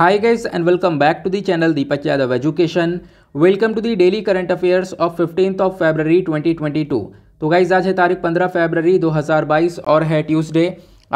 And welcome back to the channel the channel education welcome to the daily current affairs of affairs of 15th twenty twenty 2022. तो guys आज है तारीख 15 हज़ार 2022 और है Tuesday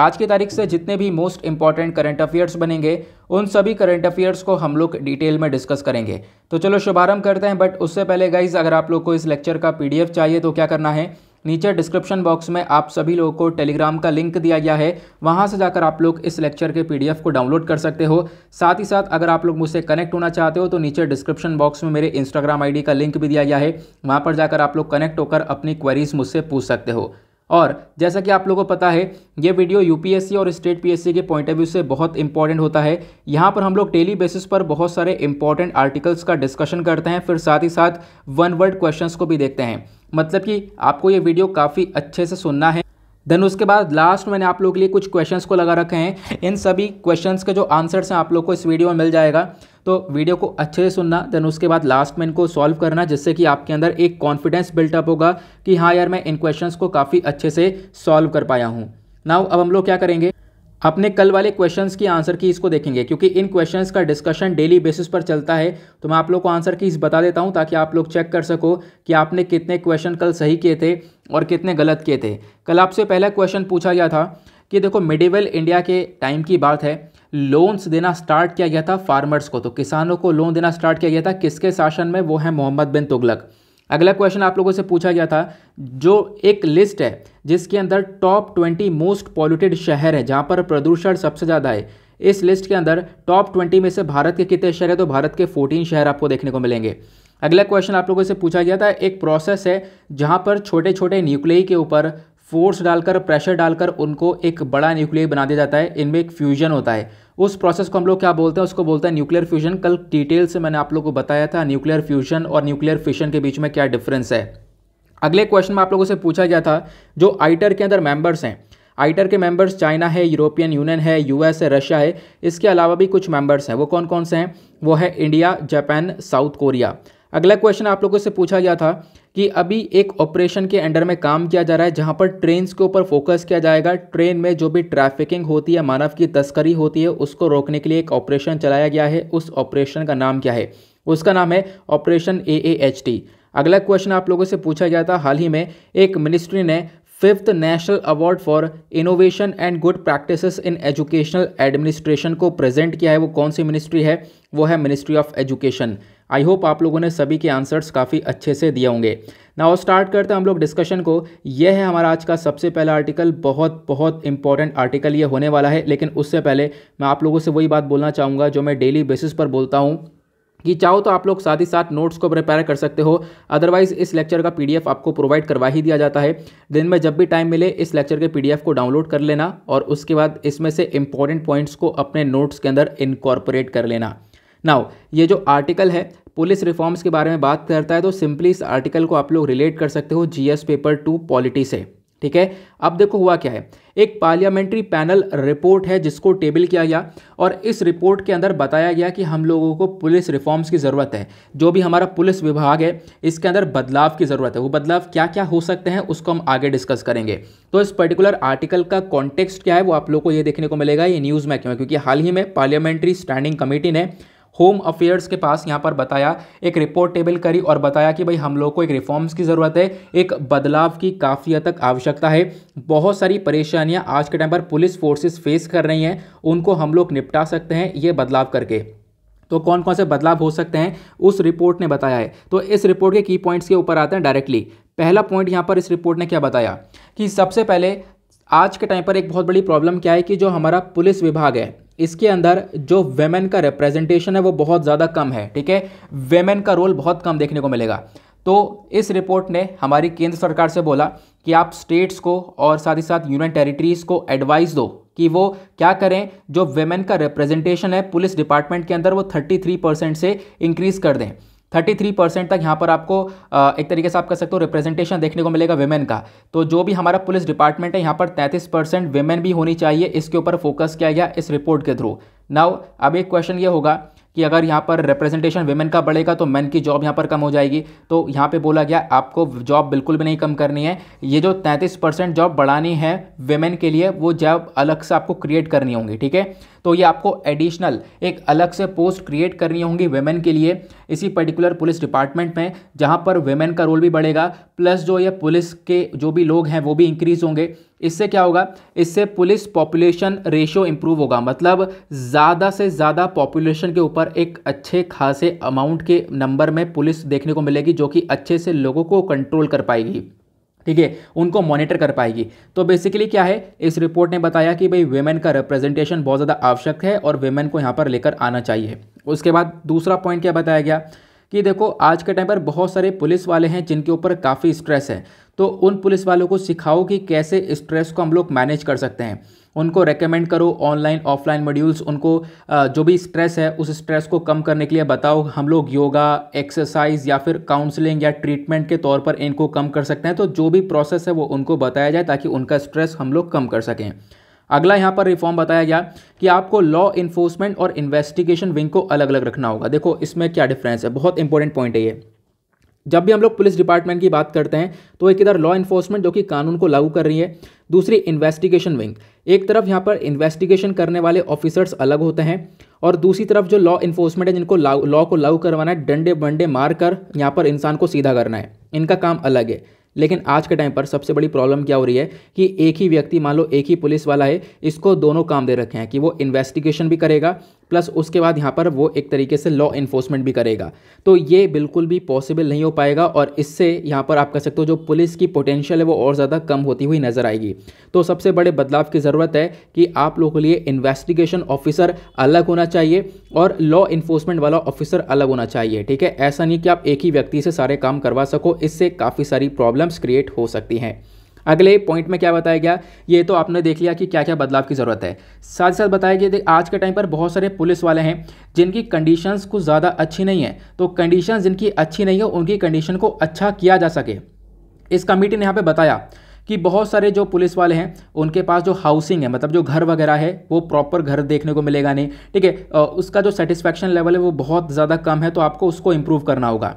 आज की तारीख से जितने भी मोस्ट इंपॉर्टेंट करंट अफेयर्स बनेंगे उन सभी करंट अफेयर्स को हम लोग डिटेल में डिस्कस करेंगे तो चलो शुभारंभ करते हैं बट उससे पहले गाइज अगर आप लोग को इस लेक्चर का पीडीएफ चाहिए तो क्या करना है नीचे डिस्क्रिप्शन बॉक्स में आप सभी लोगों को टेलीग्राम का लिंक दिया गया है वहाँ से जाकर आप लोग इस लेक्चर के पीडीएफ को डाउनलोड कर सकते हो साथ ही साथ अगर आप लोग मुझसे कनेक्ट होना चाहते हो तो नीचे डिस्क्रिप्शन बॉक्स में मेरे इंस्टाग्राम आई का लिंक भी दिया गया है वहाँ पर जाकर आप लोग कनेक्ट होकर अपनी क्वेरीज मुझसे पूछ सकते हो और जैसा कि आप लोगों को पता है ये वीडियो यूपीएससी और स्टेट पीएससी के पॉइंट ऑफ व्यू से बहुत इंपॉर्टेंट होता है यहाँ पर हम लोग डेली बेसिस पर बहुत सारे इंपॉर्टेंट आर्टिकल्स का डिस्कशन करते हैं फिर साथ ही साथ वन वर्ड क्वेश्चंस को भी देखते हैं मतलब कि आपको ये वीडियो काफ़ी अच्छे से सुनना है देन उसके बाद लास्ट मैंने आप लोग के लिए कुछ क्वेश्चंस को लगा रखे हैं इन सभी क्वेश्चंस के जो आंसर्स हैं आप लोग को इस वीडियो में मिल जाएगा तो वीडियो को अच्छे से सुनना देन उसके बाद लास्ट में इनको सॉल्व करना जिससे कि आपके अंदर एक कॉन्फिडेंस बिल्टअप होगा कि हाँ यार मैं इन क्वेश्चन को काफ़ी अच्छे से सॉल्व कर पाया हूँ नाउ अब हम लोग क्या करेंगे अपने कल वाले क्वेश्चंस की आंसर की इसको देखेंगे क्योंकि इन क्वेश्चंस का डिस्कशन डेली बेसिस पर चलता है तो मैं आप लोग को आंसर की इस बता देता हूं ताकि आप लोग चेक कर सको कि आपने कितने क्वेश्चन कल सही किए थे और कितने गलत किए थे कल आपसे पहला क्वेश्चन पूछा गया था कि देखो मिडिवल इंडिया के टाइम की बात है लोन्स देना स्टार्ट किया गया था फार्मर्स को तो किसानों को लोन देना स्टार्ट किया गया था किसके शासन में वो है मोहम्मद बिन तुगलक अगला क्वेश्चन आप लोगों से पूछा गया था जो एक लिस्ट है जिसके अंदर टॉप ट्वेंटी मोस्ट पॉल्यूटेड शहर है जहाँ पर प्रदूषण सबसे ज़्यादा है इस लिस्ट के अंदर टॉप ट्वेंटी में से भारत के कितने शहर है तो भारत के फोर्टीन शहर आपको देखने को मिलेंगे अगला क्वेश्चन आप लोगों से पूछा गया था एक प्रोसेस है जहाँ पर छोटे छोटे न्यूक्लियई के ऊपर फोर्स डालकर प्रेशर डालकर उनको एक बड़ा न्यूक्लियर बना दिया जाता है इनमें एक फ्यूजन होता है उस प्रोसेस को हम लोग क्या बोलते हैं उसको बोलते हैं न्यूक्लियर फ्यूजन कल डिटेल से मैंने आप लोग को बताया था न्यूक्लियर फ्यूजन और न्यूक्लियर फिशन के बीच में क्या डिफरेंस है अगले क्वेश्चन में आप लोगों से पूछा गया था जो आइटर के अंदर मेंबर्स हैं आइटर के मेंबर्स चाइना है यूरोपियन यूनियन है यूएस है रशिया है इसके अलावा भी कुछ मेंबर्स हैं वो कौन कौन से हैं वो है इंडिया जापान साउथ कोरिया अगला क्वेश्चन आप लोगों से पूछा गया था कि अभी एक ऑपरेशन के अंडर में काम किया जा रहा है जहां पर ट्रेन्स के ऊपर फोकस किया जाएगा ट्रेन में जो भी ट्रैफिकिंग होती है मानव की तस्करी होती है उसको रोकने के लिए एक ऑपरेशन चलाया गया है उस ऑपरेशन का नाम क्या है उसका नाम है operation A A H T अगला क्वेश्चन आप लोगों से पूछा गया था हाल ही में एक मिनिस्ट्री ने fifth national award for innovation and good practices in educational administration को प्रेजेंट किया है वो कौन सी मिनिस्ट्री है वो है ministry of education I hope आप लोगों ने सभी के आंसर्स काफ़ी अच्छे से दिए होंगे नाउ स्टार्ट करते हैं हम लोग डिस्कशन को यह है हमारा आज का सबसे पहला आर्टिकल बहुत बहुत इंपॉर्टेंट आर्टिकल ये होने वाला है लेकिन उससे पहले मैं आप लोगों से वही बात बोलना चाहूँगा जो मैं डेली बेसिस पर बोलता हूँ कि चाहो तो आप लोग साथ ही साथ नोट्स को प्रिपेयर कर सकते हो अदरवाइज इस लेक्चर का पीडीएफ आपको प्रोवाइड करवा ही दिया जाता है दिन में जब भी टाइम मिले इस लेक्चर के पीडीएफ को डाउनलोड कर लेना और उसके बाद इसमें से इंपॉर्टेंट पॉइंट्स को अपने नोट्स के अंदर इनकॉर्पोरेट कर लेना नाउ ये जो आर्टिकल है पुलिस रिफॉर्म्स के बारे में बात करता है तो सिंपली इस आर्टिकल को आप लोग रिलेट कर सकते हो जीएस पेपर टू पॉलिटी से ठीक है अब देखो हुआ क्या है एक पार्लियामेंट्री पैनल रिपोर्ट है जिसको टेबल किया गया और इस रिपोर्ट के अंदर बताया गया कि हम लोगों को पुलिस रिफॉर्म्स की ज़रूरत है जो भी हमारा पुलिस विभाग है इसके अंदर बदलाव की ज़रूरत है वो बदलाव क्या क्या हो सकते हैं उसको हम आगे डिस्कस करेंगे तो इस पर्टिकुलर आर्टिकल का कॉन्टेक्स्ट क्या है वो आप लोग को ये देखने को मिलेगा ये न्यूज़ में क्यों क्योंकि हाल ही में पार्लियामेंट्री स्टैंडिंग कमेटी ने होम अफेयर्स के पास यहाँ पर बताया एक रिपोर्ट टेबल करी और बताया कि भाई हम लोग को एक रिफॉर्म्स की ज़रूरत है एक बदलाव की काफ़ी हद तक आवश्यकता है बहुत सारी परेशानियाँ आज के टाइम पर पुलिस फोर्सेस फेस कर रही हैं उनको हम लोग निपटा सकते हैं ये बदलाव करके तो कौन कौन से बदलाव हो सकते हैं उस रिपोर्ट ने बताया है तो इस रिपोर्ट के की पॉइंट्स के ऊपर आते हैं डायरेक्टली पहला पॉइंट यहाँ पर इस रिपोर्ट ने क्या बताया कि सबसे पहले आज के टाइम पर एक बहुत बड़ी प्रॉब्लम क्या है कि जो हमारा पुलिस विभाग है इसके अंदर जो वेमेन का रिप्रेजेंटेशन है वो बहुत ज़्यादा कम है ठीक है वेमेन का रोल बहुत कम देखने को मिलेगा तो इस रिपोर्ट ने हमारी केंद्र सरकार से बोला कि आप स्टेट्स को और साथ ही साथ यूनियन टेरिटरीज़ को एडवाइस दो कि वो क्या करें जो वेमेन का रिप्रेजेंटेशन है पुलिस डिपार्टमेंट के अंदर वो 33 परसेंट से इंक्रीज़ कर दें 33 परसेंट तक यहाँ पर आपको एक तरीके से आप कह सकते हो रिप्रेजेंटेशन देखने को मिलेगा वेमेन का तो जो भी हमारा पुलिस डिपार्टमेंट है यहाँ पर 33 परसेंट वेमेन भी होनी चाहिए इसके ऊपर फोकस किया गया इस रिपोर्ट के थ्रू नाउ अब एक क्वेश्चन ये होगा कि अगर यहाँ पर रिप्रेजेंटेशन वेमेन का बढ़ेगा तो मैन की जॉब यहाँ पर कम हो जाएगी तो यहाँ पे बोला गया आपको जॉब बिल्कुल भी नहीं कम करनी है ये जो 33 परसेंट जॉब बढ़ानी है वेमेन के लिए वो जॉब अलग से आपको क्रिएट करनी होंगी ठीक है तो ये आपको एडिशनल एक अलग से पोस्ट क्रिएट करनी होंगी वेमेन के लिए इसी पर्टिकुलर पुलिस डिपार्टमेंट में जहाँ पर वेमेन का रोल भी बढ़ेगा प्लस जो ये पुलिस के जो भी लोग हैं वो भी इंक्रीज़ होंगे इससे क्या होगा इससे पुलिस पॉपुलेशन रेशियो इम्प्रूव होगा मतलब ज़्यादा से ज़्यादा पॉपुलेशन के ऊपर एक अच्छे खासे अमाउंट के नंबर में पुलिस देखने को मिलेगी जो कि अच्छे से लोगों को कंट्रोल कर पाएगी ठीक है उनको मॉनिटर कर पाएगी तो बेसिकली क्या है इस रिपोर्ट ने बताया कि भाई वेमेन का रिप्रेजेंटेशन बहुत ज़्यादा आवश्यक है और वेमेन को यहाँ पर लेकर आना चाहिए उसके बाद दूसरा पॉइंट क्या बताया गया कि देखो आज के टाइम पर बहुत सारे पुलिस वाले हैं जिनके ऊपर काफ़ी स्ट्रेस है तो उन पुलिस वालों को सिखाओ कि कैसे स्ट्रेस को हम लोग मैनेज कर सकते हैं उनको रेकमेंड करो ऑनलाइन ऑफलाइन मॉड्यूल्स उनको जो भी स्ट्रेस है उस स्ट्रेस को कम करने के लिए बताओ हम लोग योगा एक्सरसाइज या फिर काउंसलिंग या ट्रीटमेंट के तौर पर इनको कम कर सकते हैं तो जो भी प्रोसेस है वो उनको बताया जाए ताकि उनका स्ट्रेस हम लोग कम कर सकें अगला यहाँ पर रिफॉर्म बताया गया कि आपको लॉ इन्फोर्समेंट और इन्वेस्टिगेशन विंग को अलग अलग रखना होगा देखो इसमें क्या डिफरेंस है बहुत इंपॉर्टेंट पॉइंट है ये जब भी हम लोग पुलिस डिपार्टमेंट की बात करते हैं तो एक इधर लॉ इन्फोर्समेंट जो कि कानून को लागू कर रही है दूसरी इन्वेस्टिगेशन विंग एक तरफ यहाँ पर इन्वेस्टिगेशन करने वाले ऑफिसर्स अलग होते हैं और दूसरी तरफ जो लॉ इन्फोर्समेंट है जिनको लॉ को लागू करवाना है डंडे बंडे मार कर यहाँ पर इंसान को सीधा करना है इनका काम अलग है लेकिन आज के टाइम पर सबसे बड़ी प्रॉब्लम क्या हो रही है कि एक ही व्यक्ति मान लो एक ही पुलिस वाला है इसको दोनों काम दे रखे हैं कि वो इन्वेस्टिगेशन भी करेगा प्लस उसके बाद यहाँ पर वो एक तरीके से लॉ इन्फोर्समेंट भी करेगा तो ये बिल्कुल भी पॉसिबल नहीं हो पाएगा और इससे यहाँ पर आप कह सकते हो जो पुलिस की पोटेंशियल है वो और ज़्यादा कम होती हुई नज़र आएगी तो सबसे बड़े बदलाव की ज़रूरत है कि आप लोगों के लिए इन्वेस्टिगेशन ऑफिसर अलग होना चाहिए और लॉ इन्फोर्समेंट वाला ऑफिसर अलग होना चाहिए ठीक है ऐसा नहीं कि आप एक ही व्यक्ति से सारे काम करवा सको इससे काफ़ी सारी प्रॉब्लम्स क्रिएट हो सकती हैं अगले पॉइंट में क्या बताया गया ये तो आपने देख लिया कि क्या क्या बदलाव की ज़रूरत है साथ ही साथ बताया गया आज के टाइम पर बहुत सारे पुलिस वाले हैं जिनकी कंडीशंस कुछ ज़्यादा अच्छी नहीं है तो कंडीशन जिनकी अच्छी नहीं है उनकी कंडीशन को अच्छा किया जा सके इस कमेटी ने यहाँ पर बताया कि बहुत सारे जो पुलिस वाले हैं उनके पास जो हाउसिंग है मतलब जो घर वगैरह है वो प्रॉपर घर देखने को मिलेगा नहीं ठीक है उसका जो सेटिस्फैक्शन लेवल है वो बहुत ज़्यादा कम है तो आपको उसको इम्प्रूव करना होगा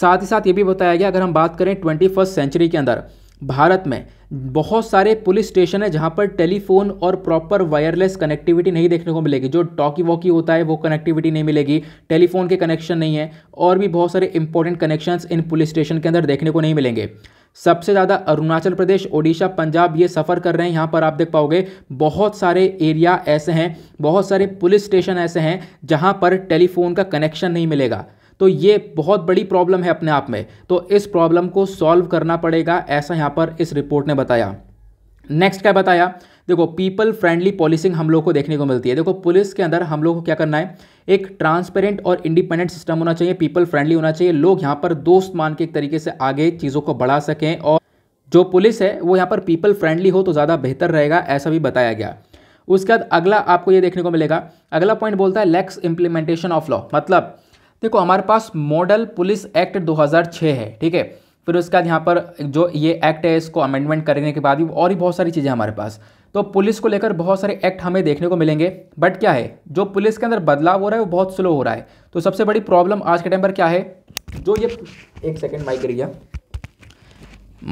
साथ ही साथ ये भी बताया गया अगर हम बात करें ट्वेंटी सेंचुरी के अंदर भारत में बहुत सारे पुलिस स्टेशन है जहाँ पर टेलीफोन और प्रॉपर वायरलेस कनेक्टिविटी नहीं देखने को मिलेगी जो टॉकी वॉकी होता है वो कनेक्टिविटी नहीं मिलेगी टेलीफोन के कनेक्शन नहीं है और भी बहुत सारे इंपॉर्टेंट कनेक्शंस इन पुलिस स्टेशन के अंदर देखने को नहीं मिलेंगे सबसे ज़्यादा अरुणाचल प्रदेश ओडिशा पंजाब ये सफ़र कर रहे हैं यहाँ पर आप देख पाओगे बहुत सारे एरिया ऐसे हैं बहुत सारे पुलिस स्टेशन ऐसे हैं जहाँ पर टेलीफोन का कनेक्शन नहीं मिलेगा तो ये बहुत बड़ी प्रॉब्लम है अपने आप में तो इस प्रॉब्लम को सॉल्व करना पड़ेगा ऐसा यहाँ पर इस रिपोर्ट ने बताया नेक्स्ट क्या बताया देखो पीपल फ्रेंडली पॉलिसिंग हम लोग को देखने को मिलती है देखो पुलिस के अंदर हम लोग को क्या करना है एक ट्रांसपेरेंट और इंडिपेंडेंट सिस्टम होना चाहिए पीपल फ्रेंडली होना चाहिए लोग यहाँ पर दोस्त मान के एक तरीके से आगे चीज़ों को बढ़ा सकें और जो पुलिस है वो यहाँ पर पीपल फ्रेंडली हो तो ज़्यादा बेहतर रहेगा ऐसा भी बताया गया उसके बाद अगला आपको ये देखने को मिलेगा अगला पॉइंट बोलता है लेक्स इंप्लीमेंटेशन ऑफ लॉ मतलब देखो हमारे पास मॉडल पुलिस एक्ट 2006 है ठीक है फिर उसके बाद यहाँ पर जो ये एक्ट है इसको अमेंडमेंट करने के बाद भी और भी बहुत सारी चीज़ें हमारे पास तो पुलिस को लेकर बहुत सारे एक्ट हमें देखने को मिलेंगे बट क्या है जो पुलिस के अंदर बदलाव हो रहा है वो बहुत स्लो हो रहा है तो सबसे बड़ी प्रॉब्लम आज के टाइम पर क्या है जो ये एक सेकेंड माइक गिर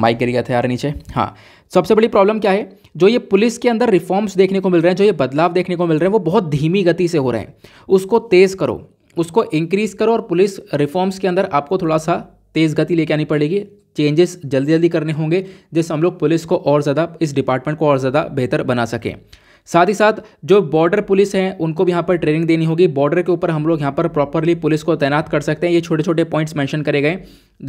माइक था यार नीचे हाँ सबसे बड़ी प्रॉब्लम क्या है जो ये पुलिस के अंदर रिफॉर्म्स देखने को मिल रहे हैं जो ये बदलाव देखने को मिल रहे हैं वो बहुत धीमी गति से हो रहे हैं उसको तेज़ करो उसको इंक्रीज़ करो और पुलिस रिफॉर्म्स के अंदर आपको थोड़ा सा तेज़ गति लेके आनी पड़ेगी चेंजेस जल्दी जल्दी करने होंगे जिससे हम लोग पुलिस को और ज़्यादा इस डिपार्टमेंट को और ज़्यादा बेहतर बना सकें साथ ही साथ जो बॉर्डर पुलिस हैं उनको भी यहाँ पर ट्रेनिंग देनी होगी बॉर्डर के ऊपर हम लोग यहाँ पर प्रॉपरली पुलिस को तैनात कर सकते हैं ये छोटे छोटे पॉइंट्स मेंशन करे गए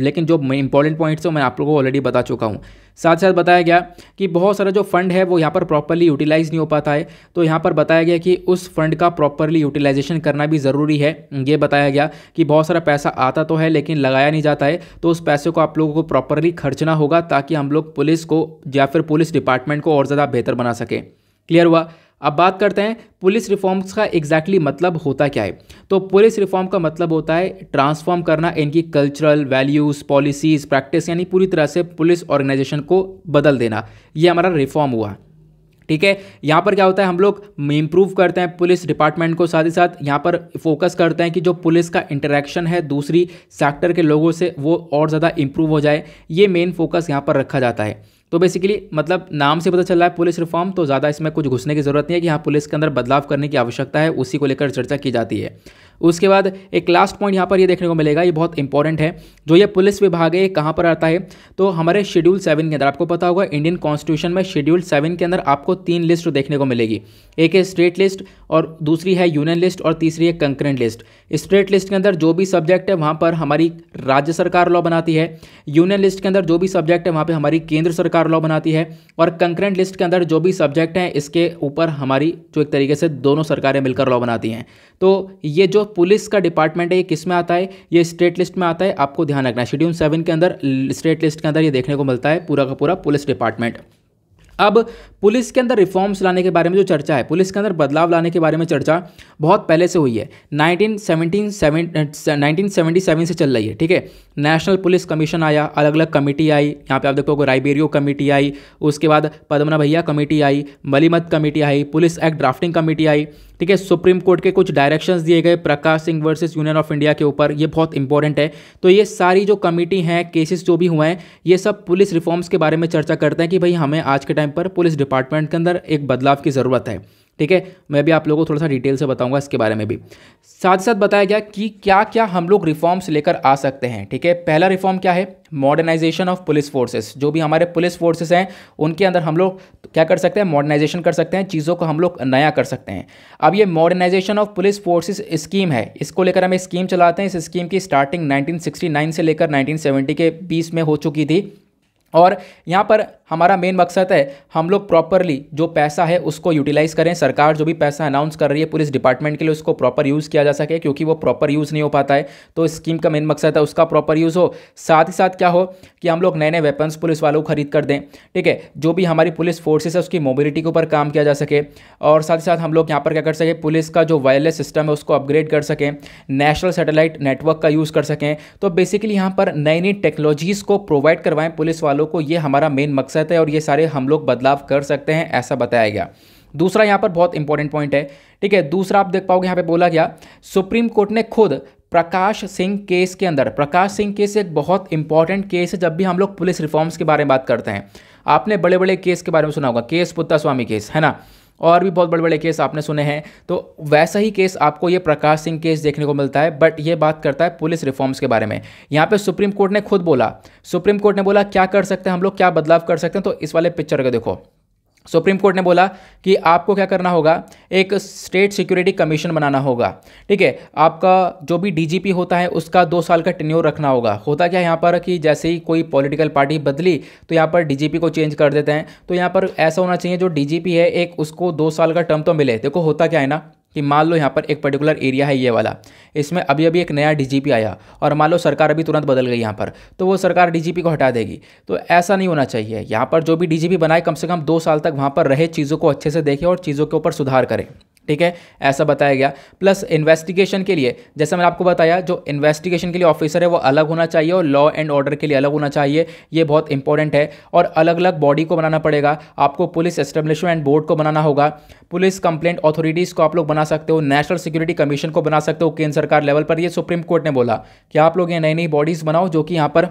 लेकिन जो इंपॉर्टेंट पॉइंट्स हैं मैं आप लोगों को ऑलरेडी बता चुका हूँ साथ साथ बताया गया कि बहुत सारा जो फंड है वो यहाँ पर प्रॉपरली यूटिलाइज नहीं हो पाता है तो यहाँ पर बताया गया कि उस फंड का प्रॉपरली यूटिलाइजेशन करना भी ज़रूरी है ये बताया गया कि बहुत सारा पैसा आता तो है लेकिन लगाया नहीं जाता है तो उस पैसे को आप लोगों को प्रॉपरली खर्चना होगा ताकि हम लोग पुलिस को या फिर पुलिस डिपार्टमेंट को और ज़्यादा बेहतर बना सकें क्लियर हुआ अब बात करते हैं पुलिस रिफॉर्म्स का एग्जैक्टली exactly मतलब होता क्या है तो पुलिस रिफॉर्म का मतलब होता है ट्रांसफॉर्म करना इनकी कल्चरल वैल्यूज़ पॉलिसीज़ प्रैक्टिस यानी पूरी तरह से पुलिस ऑर्गेनाइजेशन को बदल देना ये हमारा रिफॉर्म हुआ ठीक है यहाँ पर क्या होता है हम लोग इम्प्रूव करते हैं पुलिस डिपार्टमेंट को साथ ही साथ यहाँ पर फोकस करते हैं कि जो पुलिस का इंटरेक्शन है दूसरी सेक्टर के लोगों से वो और ज़्यादा इम्प्रूव हो जाए ये मेन फोकस यहाँ पर रखा जाता है तो बेसिकली मतलब नाम से पता चल रहा है पुलिस रिफॉर्म तो ज़्यादा इसमें कुछ घुसने की ज़रूरत नहीं है कि यहाँ पुलिस के अंदर बदलाव करने की आवश्यकता है उसी को लेकर चर्चा की जाती है उसके बाद एक लास्ट पॉइंट यहाँ पर ये देखने को मिलेगा ये बहुत इंपॉर्टेंट है जो ये पुलिस विभाग है ये कहाँ पर आता है तो हमारे शेड्यूल सेवन के अंदर आपको पता होगा इंडियन कॉन्स्टिट्यूशन में शेड्यूल सेवन के अंदर आपको तीन लिस्ट देखने को मिलेगी एक है स्टेट लिस्ट और दूसरी है यूनियन लिस्ट और तीसरी है कंकरेंट लिस्ट स्टेट लिस्ट के अंदर जो भी सब्जेक्ट है वहाँ पर हमारी राज्य सरकार लॉ बनाती है यूनियन लिस्ट के अंदर जो भी सब्जेक्ट है वहाँ पर हमारी केंद्र सरकार लॉ बनाती है और कंकरेंट लिस्ट के अंदर जो भी सब्जेक्ट हैं इसके ऊपर हमारी जो एक तरीके से दोनों सरकारें मिलकर लॉ बनाती हैं तो ये जो पुलिस का डिपार्टमेंट है ये किस में आता है ये स्टेट लिस्ट में आता है आपको ध्यान रखना है शेड्यूल सेवन के अंदर स्टेट लिस्ट के अंदर ये देखने को मिलता है पूरा का पूरा पुलिस डिपार्टमेंट अब पुलिस के अंदर रिफॉर्म्स लाने के बारे में जो चर्चा है पुलिस के अंदर बदलाव लाने के बारे में चर्चा बहुत पहले से हुई है सेवन से चल रही है ठीक है नेशनल पुलिस कमीशन आया अलग अलग कमेटी आई यहाँ पे आप देखोगे राइबेरियो कमेटी आई उसके बाद पद्मना भैया कमेटी आई मलिमत कमेटी आई पुलिस एक्ट ड्राफ्टिंग कमेटी आई ठीक है सुप्रीम कोर्ट के कुछ डायरेक्शंस दिए गए Prakash Singh versus union of India के ऊपर ये बहुत इंपॉर्टेंट है तो ये सारी जो कमेटी हैं केसेस जो भी हुए हैं ये सब पुलिस रिफॉर्म्स के बारे में चर्चा करते हैं कि भाई हमें आज के टाइम पर पुलिस डिपार्टमेंट के अंदर एक बदलाव की ज़रूरत है ठीक है मैं भी आप लोगों को थोड़ा सा डिटेल से बताऊंगा इसके बारे में भी साथ साथ बताया गया कि क्या क्या हम लोग रिफॉर्म्स लेकर आ सकते हैं ठीक है पहला रिफॉर्म क्या है मॉडर्नाइजेशन ऑफ पुलिस फोर्सेस जो भी हमारे पुलिस फोर्सेस हैं उनके अंदर हम लोग क्या कर सकते हैं मॉडर्नाइजेशन कर सकते हैं चीज़ों को हम लोग नया कर सकते हैं अब ये modernisation of police forces scheme है इसको लेकर हम स्कीम चलाते हैं इस स्कीम की स्टार्टिंग 1969 से लेकर 1970 के बीच में हो चुकी थी और यहाँ पर हमारा मेन मकसद है हम लोग प्रॉपरली जो पैसा है उसको यूटिलाइज़ करें सरकार जो भी पैसा अनाउंस कर रही है पुलिस डिपार्टमेंट के लिए उसको प्रॉपर यूज़ किया जा सके क्योंकि वो प्रॉपर यूज़ नहीं हो पाता है तो स्कीम का मेन मकसद है उसका प्रॉपर यूज़ हो साथ ही साथ क्या हो कि हम लोग नए नए वेपन्स पुलिस वालों को खरीद कर दें ठीक है जो भी हमारी पुलिस फोर्सेस है उसकी मोबिलिटी के ऊपर काम किया जा सके और साथ ही साथ हम लोग यहाँ पर क्या कर सकें पुलिस का जो वायरलेस सिस्टम है उसको अपग्रेड कर सकें नेशनल सेटेलाइट नेटवर्क का यूज़ कर सकें तो बेसिकली यहाँ पर नई नई टेक्नोलॉजीज़ को प्रोवाइड करवाएँ पुलिस वालों वालों को ये हमारा मेन मकसद है और ये सारे हम लोग बदलाव कर सकते हैं ऐसा बताया गया दूसरा यहाँ पर बहुत इंपॉर्टेंट पॉइंट है ठीक है दूसरा आप देख पाओगे यहाँ पे बोला गया सुप्रीम कोर्ट ने खुद प्रकाश सिंह केस के अंदर प्रकाश सिंह केस एक बहुत इंपॉर्टेंट केस है जब भी हम लोग पुलिस रिफॉर्म्स के बारे में बात करते हैं आपने बड़े बड़े केस के बारे में सुना होगा केस पुत्ता स्वामी केस है ना और भी बहुत बड़े बड़े केस आपने सुने हैं तो वैसा ही केस आपको ये प्रकाश सिंह केस देखने को मिलता है बट ये बात करता है पुलिस रिफॉर्म्स के बारे में यहाँ पे सुप्रीम कोर्ट ने खुद बोला सुप्रीम कोर्ट ने बोला क्या कर सकते हैं हम लोग क्या बदलाव कर सकते हैं तो इस वाले पिक्चर को देखो सुप्रीम कोर्ट ने बोला कि आपको क्या करना होगा एक स्टेट सिक्योरिटी कमीशन बनाना होगा ठीक है आपका जो भी डीजीपी होता है उसका दो साल का टेन्योर रखना होगा होता क्या यहाँ पर कि जैसे ही कोई पॉलिटिकल पार्टी बदली तो यहाँ पर डीजीपी को चेंज कर देते हैं तो यहाँ पर ऐसा होना चाहिए जो डीजीपी है एक उसको दो साल का टर्म तो मिले देखो होता क्या है ना कि मान लो यहाँ पर एक पर्टिकुलर एरिया है ये वाला इसमें अभी अभी एक नया डीजीपी आया और मान लो सरकार अभी तुरंत बदल गई यहाँ पर तो वो सरकार डीजीपी को हटा देगी तो ऐसा नहीं होना चाहिए यहाँ पर जो भी डीजीपी बनाए कम से कम दो साल तक वहाँ पर रहे चीज़ों को अच्छे से देखें और चीज़ों के ऊपर सुधार करें ठीक है ऐसा बताया गया प्लस इन्वेस्टिगेशन के लिए जैसे मैंने आपको बताया जो इन्वेस्टिगेशन के लिए ऑफिसर है वो अलग होना चाहिए और लॉ एंड ऑर्डर के लिए अलग होना चाहिए ये बहुत इंपॉर्टेंट है और अलग अलग बॉडी को बनाना पड़ेगा आपको पुलिस एस्टेब्लिशमेंट बोर्ड को बनाना होगा पुलिस कंप्लेंट अथॉरिटीज़ को आप लोग बना सकते हो नेशनल सिक्योरिटी कमीशन को बना सकते हो केंद्र सरकार लेवल पर यह सुप्रीम कोर्ट ने बोला कि आप लोग ये नई नई बॉडीज़ बनाओ जो कि यहाँ पर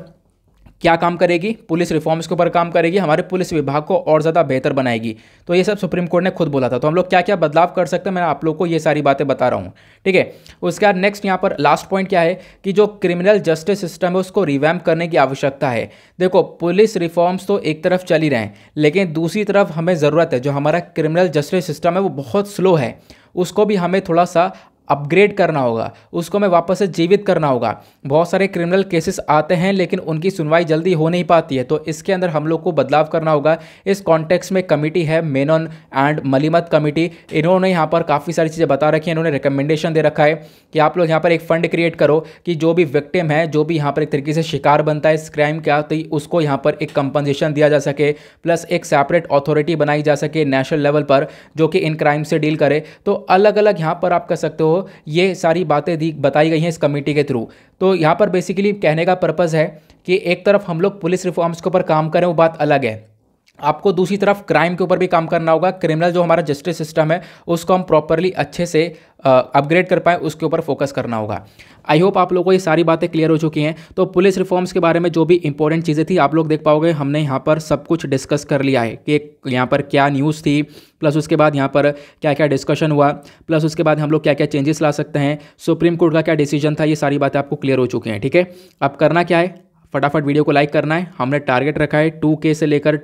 क्या काम करेगी पुलिस रिफॉर्म्स के ऊपर काम करेगी हमारे पुलिस विभाग को और ज़्यादा बेहतर बनाएगी तो ये सब सुप्रीम कोर्ट ने खुद बोला था तो हम लोग क्या क्या बदलाव कर सकते हैं मैं आप लोग को ये सारी बातें बता रहा हूँ ठीक है उसके बाद नेक्स्ट यहाँ पर लास्ट पॉइंट क्या है कि जो क्रिमिनल जस्टिस सिस्टम है उसको रिवैम्प करने की आवश्यकता है देखो पुलिस रिफॉर्म्स तो एक तरफ चल ही रहे हैं लेकिन दूसरी तरफ हमें ज़रूरत है जो हमारा क्रिमिनल जस्टिस सिस्टम है वो बहुत स्लो है उसको भी हमें थोड़ा सा अपग्रेड करना होगा उसको हमें वापस से जीवित करना होगा बहुत सारे क्रिमिनल केसेस आते हैं लेकिन उनकी सुनवाई जल्दी हो नहीं पाती है तो इसके अंदर हम लोग को बदलाव करना होगा इस कॉन्टेक्स्ट में कमेटी है मेनन एंड मलिमत कमेटी इन्होंने यहाँ पर काफ़ी सारी चीज़ें बता रखी हैं इन्होंने रिकमेंडेशन दे रखा है कि आप लोग यहाँ पर एक फ़ंड क्रिएट करो कि जो भी विक्टिम है जो भी यहाँ पर एक तरीके से शिकार बनता है इस क्राइम का तो उसको यहाँ पर एक कंपनसेशन दिया जा सके प्लस एक सेपरेट अथॉरिटी बनाई जा सके नेशनल लेवल पर जो कि इन क्राइम से डील करे तो अलग अलग यहाँ पर आप कह सकते हो ये सारी बातें दी बताई गई हैं इस कमेटी के थ्रू तो यहाँ पर बेसिकली कहने का पर्पज़ है कि एक तरफ हम लोग पुलिस रिफॉर्म्स के ऊपर काम करें वो बात अलग है आपको दूसरी तरफ क्राइम के ऊपर भी काम करना होगा क्रिमिनल जो हमारा जस्टिस सिस्टम है उसको हम प्रॉपरली अच्छे से अपग्रेड कर पाएँ उसके ऊपर फोकस करना होगा आई होप आप लोगों को ये सारी बातें क्लियर हो चुकी हैं तो पुलिस रिफॉर्म्स के बारे में जो भी इंपॉर्टेंट चीज़ें थी आप लोग देख पाओगे हमने यहाँ पर सब कुछ डिस्कस कर लिया है कि यहाँ पर क्या न्यूज़ थी प्लस उसके बाद यहाँ पर क्या क्या डिस्कशन हुआ प्लस उसके बाद हम लोग क्या क्या चेंजेस ला सकते हैं सुप्रीम कोर्ट का क्या डिसीजन था ये सारी बातें आपको क्लियर हो चुकी हैं ठीक है अब करना क्या है फटाफट वीडियो को लाइक करना है हमने टारगेट रखा है 2K से लेकर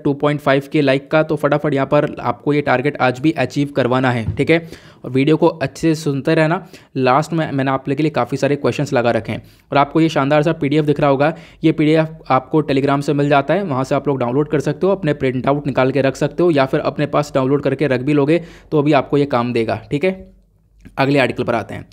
फाइव के लाइक का तो फटाफट यहाँ पर आपको ये टारगेट आज भी अचीव करवाना है ठीक है और वीडियो को अच्छे से सुनते रहना लास्ट में मैंने आप लोग के लिए काफ़ी सारे क्वेश्चंस लगा रखे हैं और आपको ये शानदार सा पीडीएफ दिख रहा होगा ये पीडीएफ आपको टेलीग्राम से मिल जाता है वहाँ से आप लोग डाउनलोड कर सकते हो अपने प्रिंट आउट निकाल के रख सकते हो या फिर अपने पास डाउनलोड करके रख भी लोगे तो अभी आपको ये काम देगा ठीक है अगले आर्टिकल पर आते हैं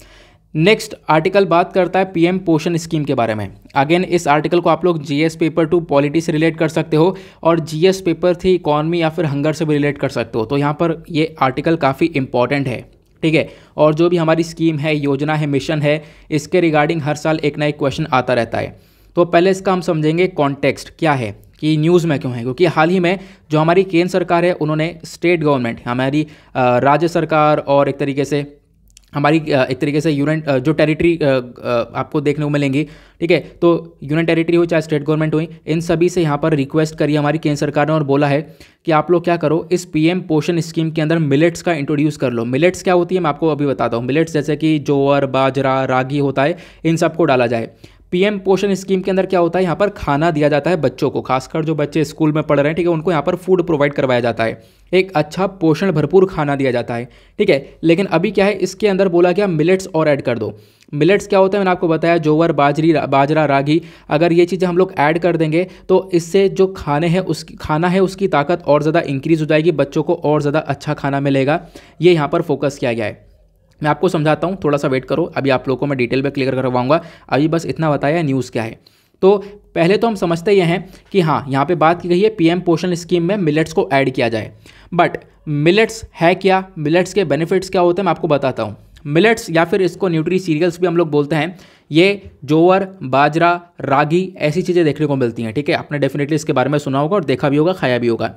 नेक्स्ट आर्टिकल बात करता है पीएम पोषण स्कीम के बारे में अगेन इस आर्टिकल को आप लोग जीएस पेपर टू पॉलिटी से रिलेट कर सकते हो और जीएस पेपर थ्री इकॉनमी या फिर हंगर से भी रिलेट कर सकते हो तो यहाँ पर ये आर्टिकल काफ़ी इंपॉर्टेंट है ठीक है और जो भी हमारी स्कीम है योजना है मिशन है इसके रिगार्डिंग हर साल एक ना एक क्वेश्चन आता रहता है तो पहले इसका हम समझेंगे कॉन्टेक्स्ट क्या है कि न्यूज़ में क्यों है क्योंकि हाल ही में जो हमारी केंद्र सरकार है उन्होंने स्टेट गवर्नमेंट हमारी राज्य सरकार और एक तरीके से हमारी एक तरीके से यूनियन जो टेरिटरी आपको देखने को मिलेंगी ठीक है तो यूनियन टेरिटरी हो चाहे स्टेट गवर्नमेंट हुई इन सभी से यहाँ पर रिक्वेस्ट करी हमारी केंद्र सरकार ने और बोला है कि आप लोग क्या करो इस पीएम पोषण स्कीम के अंदर मिलेट्स का इंट्रोड्यूस कर लो मिलेट्स क्या होती है मैं आपको अभी बताता हूँ मिलेट्स जैसे कि जोअर बाजरा रागी होता है इन सबको डाला जाए पीएम पोषण स्कीम के अंदर क्या होता है यहाँ पर खाना दिया जाता है बच्चों को खासकर जो बच्चे स्कूल में पढ़ रहे हैं ठीक है उनको यहाँ पर फूड प्रोवाइड करवाया जाता है एक अच्छा पोषण भरपूर खाना दिया जाता है ठीक है लेकिन अभी क्या है इसके अंदर बोला गया मिलेट्स और ऐड कर दो मिलेट्स क्या होता है मैंने आपको बताया जोवर बाजरी बाजरा रागी अगर ये चीज़ें हम लोग ऐड कर देंगे तो इससे जो खाने हैं उस खाना है उसकी ताकत और ज़्यादा इंक्रीज़ हो जाएगी बच्चों को और ज़्यादा अच्छा खाना मिलेगा ये यहाँ पर फोकस किया गया है मैं आपको समझाता हूँ थोड़ा सा वेट करो अभी आप लोगों को मैं डिटेल में क्लियर करवाऊंगा अभी बस इतना बताया न्यूज़ क्या है तो पहले तो हम समझते ये हैं कि हाँ यहाँ पे बात की गई है पीएम पोषण स्कीम में मिलेट्स को ऐड किया जाए बट मिलेट्स है क्या मिलेट्स के बेनिफिट्स क्या होते हैं मैं आपको बताता हूँ मिलेट्स या फिर इसको न्यूट्री सीरियल्स भी हम लोग बोलते हैं ये जोवर बाजरा रागी ऐसी चीज़ें देखने को मिलती हैं ठीक है आपने डेफिनेटली इसके बारे में सुना होगा और देखा भी होगा खाया भी होगा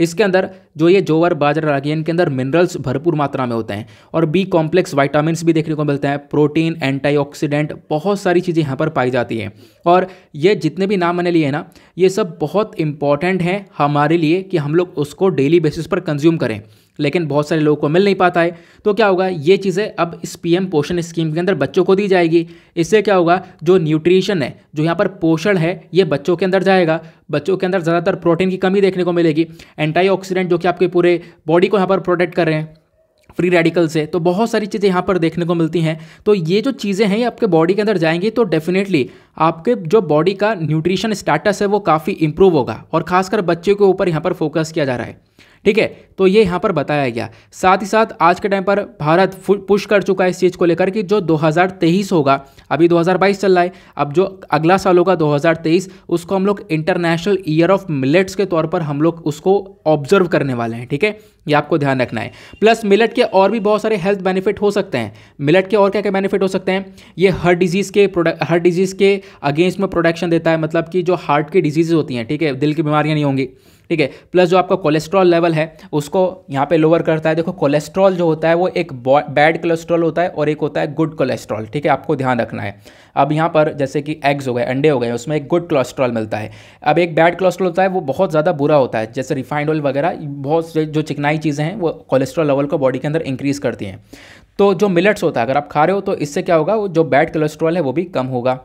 इसके अंदर जो ये जोवर बाजरा रागी इनके अंदर मिनरल्स भरपूर मात्रा में होते हैं और बी कॉम्प्लेक्स वाइटामिन भी देखने को मिलते हैं प्रोटीन एंटीऑक्सीडेंट बहुत सारी चीज़ें यहाँ पर पाई जाती हैं और ये जितने भी नाम मैंने लिए हैं ना ये सब बहुत इंपॉर्टेंट हैं हमारे लिए कि हम लोग उसको डेली बेसिस पर कंज्यूम करें लेकिन बहुत सारे लोगों को मिल नहीं पाता है तो क्या होगा ये चीज़ें अब इस पीएम पोषण स्कीम के अंदर बच्चों को दी जाएगी इससे क्या होगा जो न्यूट्रिशन है जो यहाँ पर पोषण है ये बच्चों के अंदर जाएगा बच्चों के अंदर ज़्यादातर प्रोटीन की कमी देखने को मिलेगी एंटी जो कि आपके पूरे बॉडी को यहाँ पर प्रोटेक्ट कर रहे हैं फ्री रेडिकल से तो बहुत सारी चीज़ें यहाँ पर देखने को मिलती हैं तो ये जो चीज़ें हैं ये आपके बॉडी के अंदर जाएंगी तो डेफिनेटली आपके जो बॉडी का न्यूट्रिशन स्टेटस है वो काफ़ी इंप्रूव होगा और खासकर बच्चों के ऊपर यहाँ पर फोकस किया जा रहा है ठीक है तो ये यहाँ पर बताया गया साथ ही साथ आज के टाइम पर भारत पुश कर चुका है इस चीज़ को लेकर कि जो 2023 होगा अभी 2022 चल रहा है अब जो अगला साल होगा 2023 उसको हम लोग इंटरनेशनल ईयर ऑफ मिलेट्स के तौर पर हम लोग उसको ऑब्जर्व करने वाले हैं ठीक है ये आपको ध्यान रखना है प्लस मिलेट के और भी बहुत सारे हेल्थ बेनिफिट हो सकते हैं मिलेट के और क्या क्या बेनिफिट हो सकते हैं ये हर डिजीज़ के प्रोडक्ट हर डिजीज़ के अगेंस्ट में प्रोडक्शन देता है मतलब कि जो हार्ट की डिजीज़ होती हैं ठीक है दिल की बीमारियाँ नहीं होंगी ठीक है प्लस जो आपका कोलेस्ट्रॉल लेवल है उसको यहाँ पे लोअर करता है देखो कोलेस्ट्रॉल जो होता है वो एक बैड कोलेस्ट्रॉल होता है और एक होता है गुड कोलेस्ट्रॉल ठीक है आपको ध्यान रखना है अब यहाँ पर जैसे कि एग्स हो गए अंडे हो गए उसमें एक गुड कोलेस्ट्रॉल मिलता है अब एक बैड कोलेस्ट्रॉल होता है वो बहुत ज़्यादा बुरा होता है जैसे रिफाइंड ऑयल वगैरह बहुत जो चिकनाई चीज़ें हैं वो कोलेस्ट्रॉल लेवल को बॉडी के अंदर इंक्रीज़ करती हैं तो जो मिलट्स होता है अगर आप खा रहे हो तो इससे क्या होगा वो जो बैड कोलेस्ट्रॉल है वो भी कम होगा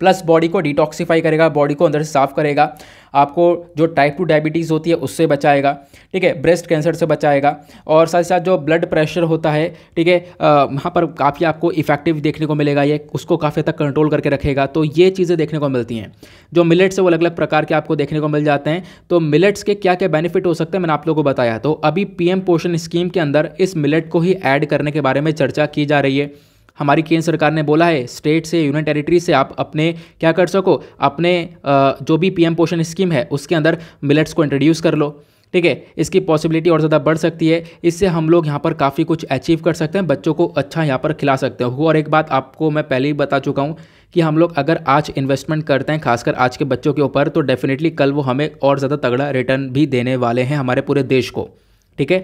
प्लस बॉडी को डिटॉक्सीफाई करेगा बॉडी को अंदर से साफ करेगा आपको जो टाइप टू डायबिटीज़ होती है उससे बचाएगा ठीक है ब्रेस्ट कैंसर से बचाएगा और साथ ही साथ जो ब्लड प्रेशर होता है ठीक है वहाँ पर काफ़ी आपको इफेक्टिव देखने को मिलेगा ये उसको काफ़ी तक कंट्रोल करके रखेगा तो ये चीज़ें देखने को मिलती हैं जो मिलेट्स है वो अलग अलग प्रकार के आपको देखने को मिल जाते हैं तो मिलेट्स के क्या क्या बेनिफिट हो सकते हैं मैंने आप लोगों को बताया तो अभी पी पोषण स्कीम के अंदर इस मिलेट को ही ऐड करने के बारे में चर्चा की जा रही है हमारी केंद्र सरकार ने बोला है स्टेट से यूनियन टेरिटरी से आप अपने क्या कर सको अपने जो भी पीएम पोषण स्कीम है उसके अंदर मिलेट्स को इंट्रोड्यूस कर लो ठीक है इसकी पॉसिबिलिटी और ज़्यादा बढ़ सकती है इससे हम लोग यहाँ पर काफ़ी कुछ अचीव कर सकते हैं बच्चों को अच्छा यहाँ पर खिला सकते हो और एक बात आपको मैं पहले ही बता चुका हूँ कि हम लोग अगर आज इन्वेस्टमेंट करते हैं खासकर आज के बच्चों के ऊपर तो डेफिनेटली कल वो हमें और ज़्यादा तगड़ा रिटर्न भी देने वाले हैं हमारे पूरे देश को ठीक है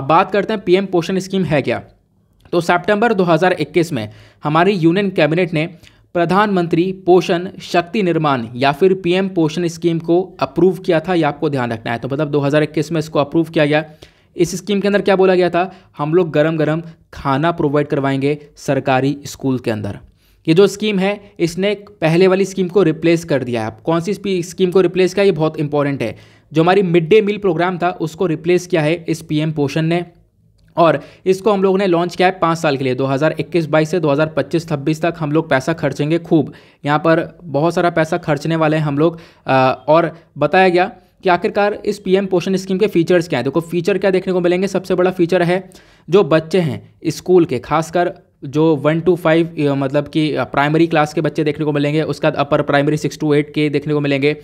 अब बात करते हैं पीएम पोषण स्कीम है क्या तो सितंबर 2021 में हमारी यूनियन कैबिनेट ने प्रधानमंत्री पोषण शक्ति निर्माण या फिर पीएम पोषण स्कीम को अप्रूव किया था यह आपको ध्यान रखना है तो मतलब 2021 में इसको अप्रूव किया गया इस स्कीम के अंदर क्या बोला गया था हम लोग गरम गरम खाना प्रोवाइड करवाएंगे सरकारी स्कूल के अंदर ये जो स्कीम है इसने पहले वाली स्कीम को रिप्लेस कर दिया है कौन सी स्कीम को रिप्लेस किया ये बहुत इंपॉर्टेंट है जो हमारी मिड डे मील प्रोग्राम था उसको रिप्लेस किया है इस पीएम पोषण ने और इसको हम लोग ने लॉन्च किया है पाँच साल के लिए 2021-22 से 2025-26 तक हम लोग पैसा खर्चेंगे खूब यहाँ पर बहुत सारा पैसा खर्चने वाले हैं हम लोग और बताया गया कि आखिरकार इस पीएम पोषण स्कीम के फीचर्स क्या हैं देखो फीचर क्या देखने को मिलेंगे सबसे बड़ा फीचर है जो बच्चे हैं स्कूल के खासकर जो वन टू फाइव मतलब कि प्राइमरी क्लास के बच्चे देखने को मिलेंगे उसके बाद upper primary six to eight के देखने को मिलेंगे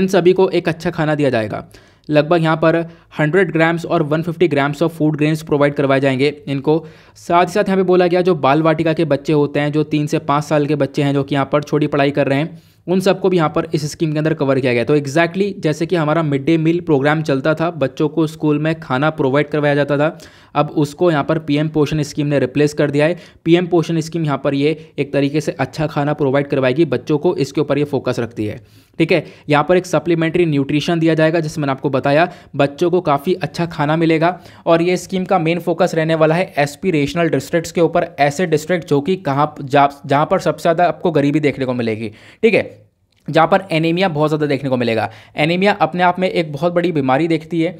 इन सभी को एक अच्छा खाना दिया जाएगा लगभग यहाँ पर 100 ग्राम्स और 150 grams of food grains provide करवाए जाएंगे इनको साथ ही साथ यहाँ पे बोला गया जो बाल वाटिका के बच्चे होते हैं जो तीन से पाँच साल के बच्चे हैं जो कि यहाँ पर छोटी पढ़ाई कर रहे हैं उन सबको भी यहाँ पर इस स्कीम के अंदर कवर किया गया तो एग्जैक्टली exactly जैसे कि हमारा मिड डे मील प्रोग्राम चलता था बच्चों को स्कूल में खाना प्रोवाइड करवाया जाता था अब उसको यहाँ पर पीएम पोषण स्कीम ने रिप्लेस कर दिया है पीएम पोषण स्कीम यहाँ पर ये एक तरीके से अच्छा खाना प्रोवाइड करवाएगी बच्चों को इसके ऊपर ये फोकस रखती है ठीक है यहाँ पर एक सप्लीमेंट्री न्यूट्रिशन दिया जाएगा जिसमें मैंने आपको बताया बच्चों को काफ़ी अच्छा खाना मिलेगा और ये स्कीम का मेन फोकस रहने वाला है एस्पिरेशनल डिस्ट्रिक्ट्स के ऊपर ऐसे डिस्ट्रिक्ट जो कि कहाँ जहाँ पर सबसे ज़्यादा आपको गरीबी देखने को मिलेगी ठीक है जहाँ पर एनीमिया बहुत ज़्यादा देखने को मिलेगा एनीमिया अपने आप में एक बहुत बड़ी बीमारी देखती है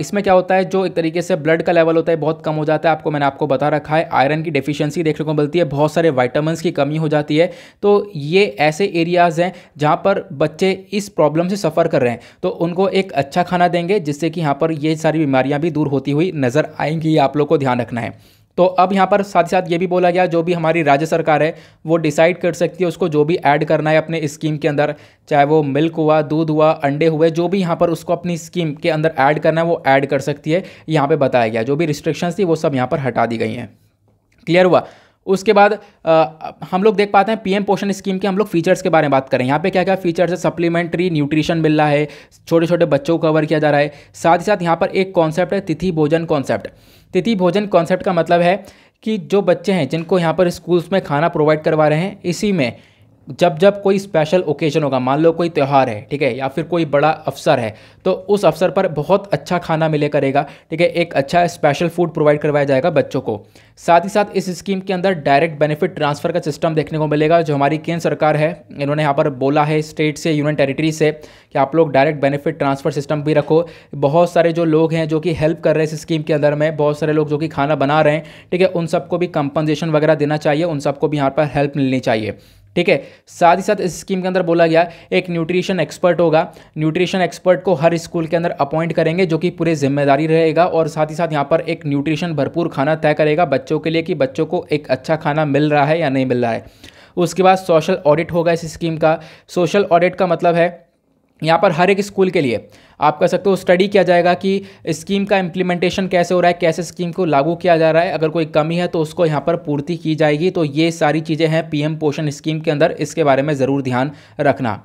इसमें क्या होता है जो एक तरीके से ब्लड का लेवल होता है बहुत कम हो जाता है आपको मैंने आपको बता रखा है आयरन की डिफिशियंसी देखने को मिलती है बहुत सारे वाइटामस की कमी हो जाती है तो ये ऐसे एरियाज़ हैं जहाँ पर बच्चे इस प्रॉब्लम से सफ़र कर रहे हैं तो उनको एक अच्छा खाना देंगे जिससे कि यहाँ पर ये सारी बीमारियाँ भी दूर होती हुई नज़र आएंगी आप लोग को ध्यान रखना है तो अब यहाँ पर साथ ही साथ ये भी बोला गया जो भी हमारी राज्य सरकार है वो डिसाइड कर सकती है उसको जो भी ऐड करना है अपने स्कीम के अंदर चाहे वो मिल्क हुआ दूध हुआ अंडे हुए जो भी यहाँ पर उसको अपनी स्कीम के अंदर ऐड करना है वो ऐड कर सकती है यहाँ पर बताया गया जो भी रिस्ट्रिक्शंस थी वो सब यहाँ पर हटा दी गई हैं क्लियर हुआ उसके बाद आ, हम लोग देख पाते हैं पीएम पोषण स्कीम के हम लोग फीचर्स के बारे में बात करें यहाँ पे क्या क्या फीचर्स है सप्लीमेंट्री न्यूट्रिशन मिल रहा है छोटे छोटे बच्चों को कवर किया जा रहा है साथ ही साथ यहाँ पर एक कॉन्सेप्ट है तिथि भोजन कॉन्सेप्ट तिथि भोजन कॉन्सेप्ट का मतलब है कि जो बच्चे हैं जिनको यहाँ पर स्कूल्स में खाना प्रोवाइड करवा रहे हैं इसी में जब जब कोई स्पेशल ओकेजन होगा मान लो कोई त्यौहार है ठीक है या फिर कोई बड़ा अवसर है तो उस अवसर पर बहुत अच्छा खाना मिले करेगा ठीक है एक अच्छा स्पेशल फूड प्रोवाइड करवाया जाएगा बच्चों को साथ ही साथ इस स्कीम के अंदर डायरेक्ट बेनिफिट ट्रांसफ़र का सिस्टम देखने को मिलेगा जो हमारी केंद्र सरकार है इन्होंने यहाँ पर बोला है स्टेट से यूनियन टेरिटरी से कि आप लोग डायरेक्ट बेनिफिट ट्रांसफ़र सिस्टम भी रखो बहुत सारे जो लोग हैं जो कि हेल्प कर रहे हैं इस स्कीम के अंदर में बहुत सारे लोग जो कि खाना बना रहे हैं ठीक है उन सबको भी कंपनसेशन वगैरह देना चाहिए उन सबको भी यहाँ पर हेल्प मिलनी चाहिए ठीक है साथ ही साथ इस स्कीम के अंदर बोला गया एक न्यूट्रिशन एक्सपर्ट होगा न्यूट्रिशन एक्सपर्ट को हर स्कूल के अंदर अपॉइंट करेंगे जो कि पूरे जिम्मेदारी रहेगा और साथ ही साथ यहाँ पर एक न्यूट्रिशन भरपूर खाना तय करेगा बच्चों के लिए कि बच्चों को एक अच्छा खाना मिल रहा है या नहीं मिल रहा है उसके बाद सोशल ऑडिट होगा इस स्कीम का सोशल ऑडिट का मतलब है यहाँ पर हर एक स्कूल के लिए आप कह सकते हो स्टडी किया जाएगा कि स्कीम का इम्प्लीमेंटेशन कैसे हो रहा है कैसे स्कीम को लागू किया जा रहा है अगर कोई कमी है तो उसको यहाँ पर पूर्ति की जाएगी तो ये सारी चीज़ें हैं पीएम पोषण स्कीम के अंदर इसके बारे में ज़रूर ध्यान रखना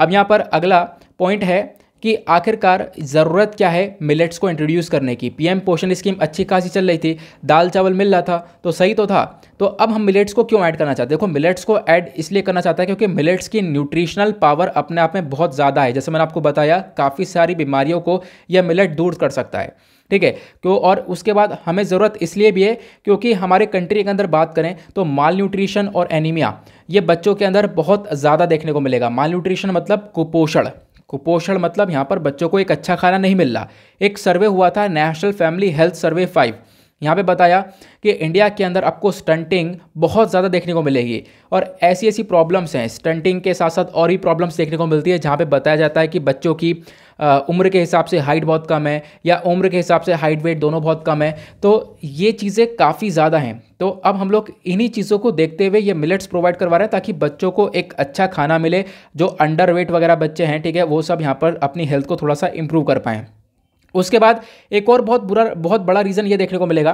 अब यहाँ पर अगला पॉइंट है कि आखिरकार ज़रूरत क्या है मिलेट्स को इंट्रोड्यूस करने की पीएम पोषण स्कीम अच्छी खासी चल रही थी दाल चावल मिल रहा था तो सही तो था तो अब हम मिलेट्स को क्यों ऐड करना चाहते हैं देखो मिलेट्स को ऐड इसलिए करना चाहता है क्योंकि मिलेट्स की न्यूट्रिशनल पावर अपने आप में बहुत ज़्यादा है जैसे मैंने आपको बताया काफ़ी सारी बीमारियों को यह मिलेट दूर कर सकता है ठीक है क्यों और उसके बाद हमें ज़रूरत इसलिए भी है क्योंकि हमारे कंट्री के अंदर बात करें तो माल न्यूट्रिशन और एनीमिया ये बच्चों के अंदर बहुत ज़्यादा देखने को मिलेगा माल न्यूट्रिशन मतलब कुपोषण कुपोषण मतलब यहाँ पर बच्चों को एक अच्छा खाना नहीं मिल रहा एक सर्वे हुआ था national family health survey five यहाँ पे बताया कि इंडिया के अंदर आपको स्टंटिंग बहुत ज़्यादा देखने को मिलेगी और ऐसी ऐसी प्रॉब्लम्स हैं स्टंटिंग के साथ साथ और भी प्रॉब्लम्स देखने को मिलती है जहाँ पे बताया जाता है कि बच्चों की उम्र के हिसाब से हाइट बहुत कम है या उम्र के हिसाब से हाइट वेट दोनों बहुत कम है तो ये चीज़ें काफ़ी ज़्यादा हैं तो अब हम लोग इन्हीं चीज़ों को देखते हुए ये मिलेट्स प्रोवाइड करवा रहे हैं ताकि बच्चों को एक अच्छा खाना मिले जो अंडर वेट वगैरह बच्चे हैं ठीक है वो सब यहाँ पर अपनी हेल्थ को थोड़ा सा इम्प्रूव कर पाएँ उसके बाद एक और बहुत बुरा बहुत बड़ा रीज़न ये देखने को मिलेगा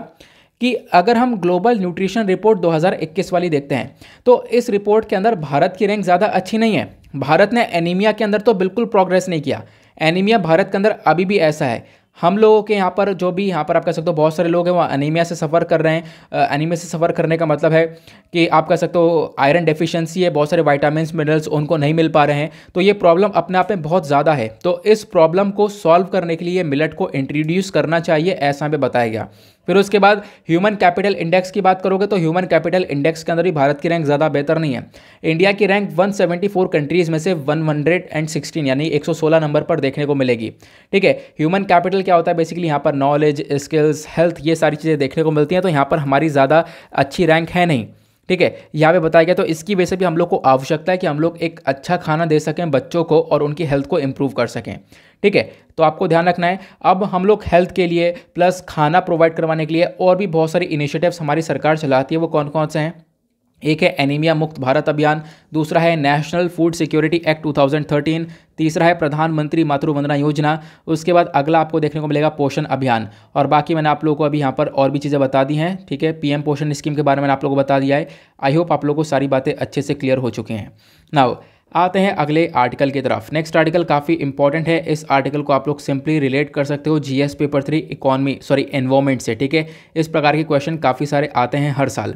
कि अगर हम ग्लोबल न्यूट्रिशन रिपोर्ट 2021 वाली देखते हैं तो इस रिपोर्ट के अंदर भारत की रैंक ज़्यादा अच्छी नहीं है भारत ने एनीमिया के अंदर तो बिल्कुल प्रोग्रेस नहीं किया एनीमिया भारत के अंदर अभी भी ऐसा है हम लोगों के यहाँ पर जो भी यहाँ पर आप कह सकते हो बहुत सारे लोग हैं वो अनीमिया से सफ़र कर रहे हैं अनीमिया से सफ़र करने का मतलब है कि आप कह सकते हो आयरन डेफिशिएंसी है बहुत सारे वाइटामिन मिनरल्स उनको नहीं मिल पा रहे हैं तो ये प्रॉब्लम अपने आप में बहुत ज़्यादा है तो इस प्रॉब्लम को सॉल्व करने के लिए मिलट को इंट्रोड्यूस करना चाहिए ऐसा हमें बताया गया फिर उसके बाद ह्यूमन कैपिटल इंडेक्स की बात करोगे तो ह्यूमन कैपिटल इंडेक्स के अंदर भी भारत की रैंक ज़्यादा बेहतर नहीं है इंडिया की रैंक 174 कंट्रीज़ में से 116 यानी 116 नंबर पर देखने को मिलेगी ठीक है ह्यूमन कैपिटल क्या होता है बेसिकली यहाँ पर नॉलेज स्किल्स हेल्थ ये सारी चीज़ें देखने को मिलती हैं तो यहाँ पर हमारी ज़्यादा अच्छी रैंक है नहीं ठीक है यहाँ पे बताया गया तो इसकी वजह से भी हम लोग को आवश्यकता है कि हम लोग एक अच्छा खाना दे सकें बच्चों को और उनकी हेल्थ को इम्प्रूव कर सकें ठीक है तो आपको ध्यान रखना है अब हम लोग हेल्थ के लिए प्लस खाना प्रोवाइड करवाने के लिए और भी बहुत सारे इनिशिएटिव्स हमारी सरकार चलाती है वो कौन कौन से हैं एक है एनीमिया मुक्त भारत अभियान दूसरा है नेशनल फूड सिक्योरिटी एक्ट 2013 तीसरा है प्रधानमंत्री मातृवंदना योजना उसके बाद अगला आपको देखने को मिलेगा पोषण अभियान और बाकी मैंने आप लोगों को अभी यहाँ पर और भी चीज़ें बता दी हैं ठीक है पीएम पोषण स्कीम के बारे में आप लोगों को बता दिया है आई होप आप लोग को सारी बातें अच्छे से क्लियर हो चुके हैं नाव आते हैं अगले आर्टिकल की तरफ नेक्स्ट आर्टिकल काफ़ी इंपॉर्टेंट है इस आर्टिकल को आप लोग सिंपली रिलेट कर सकते हो GS paper three economy sorry environment से ठीक है इस प्रकार के क्वेश्चन काफ़ी सारे आते हैं हर साल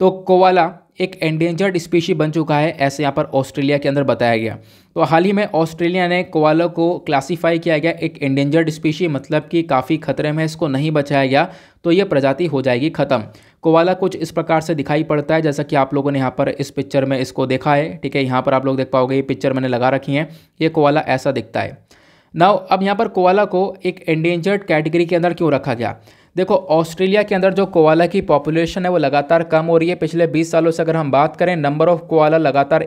तो कोवाला एक एंडेंजर्ड स्पीशी बन चुका है ऐसे यहाँ पर ऑस्ट्रेलिया के अंदर बताया गया तो हाल ही में ऑस्ट्रेलिया ने कोवाला को क्लासिफाई किया गया एक एंडेंजर्ड स्पीशी मतलब कि काफ़ी खतरे में इसको नहीं बचाया गया तो ये प्रजाति हो जाएगी ख़त्म कोवाला कुछ इस प्रकार से दिखाई पड़ता है जैसा कि आप लोगों ने यहाँ पर इस पिक्चर में इसको देखा है ठीक है यहाँ पर आप लोग देख पाओगे ये पिक्चर मैंने लगा रखी है ये कोवाला ऐसा दिखता है ना अब यहाँ पर कोवाला को एक एंडेंजर्ड कैटेगरी के अंदर क्यों रखा गया देखो ऑस्ट्रेलिया के अंदर जो कोआला की पॉपुलेशन है वो लगातार कम हो रही है पिछले 20 सालों से अगर हम बात करें नंबर ऑफ कोआला लगातार आ,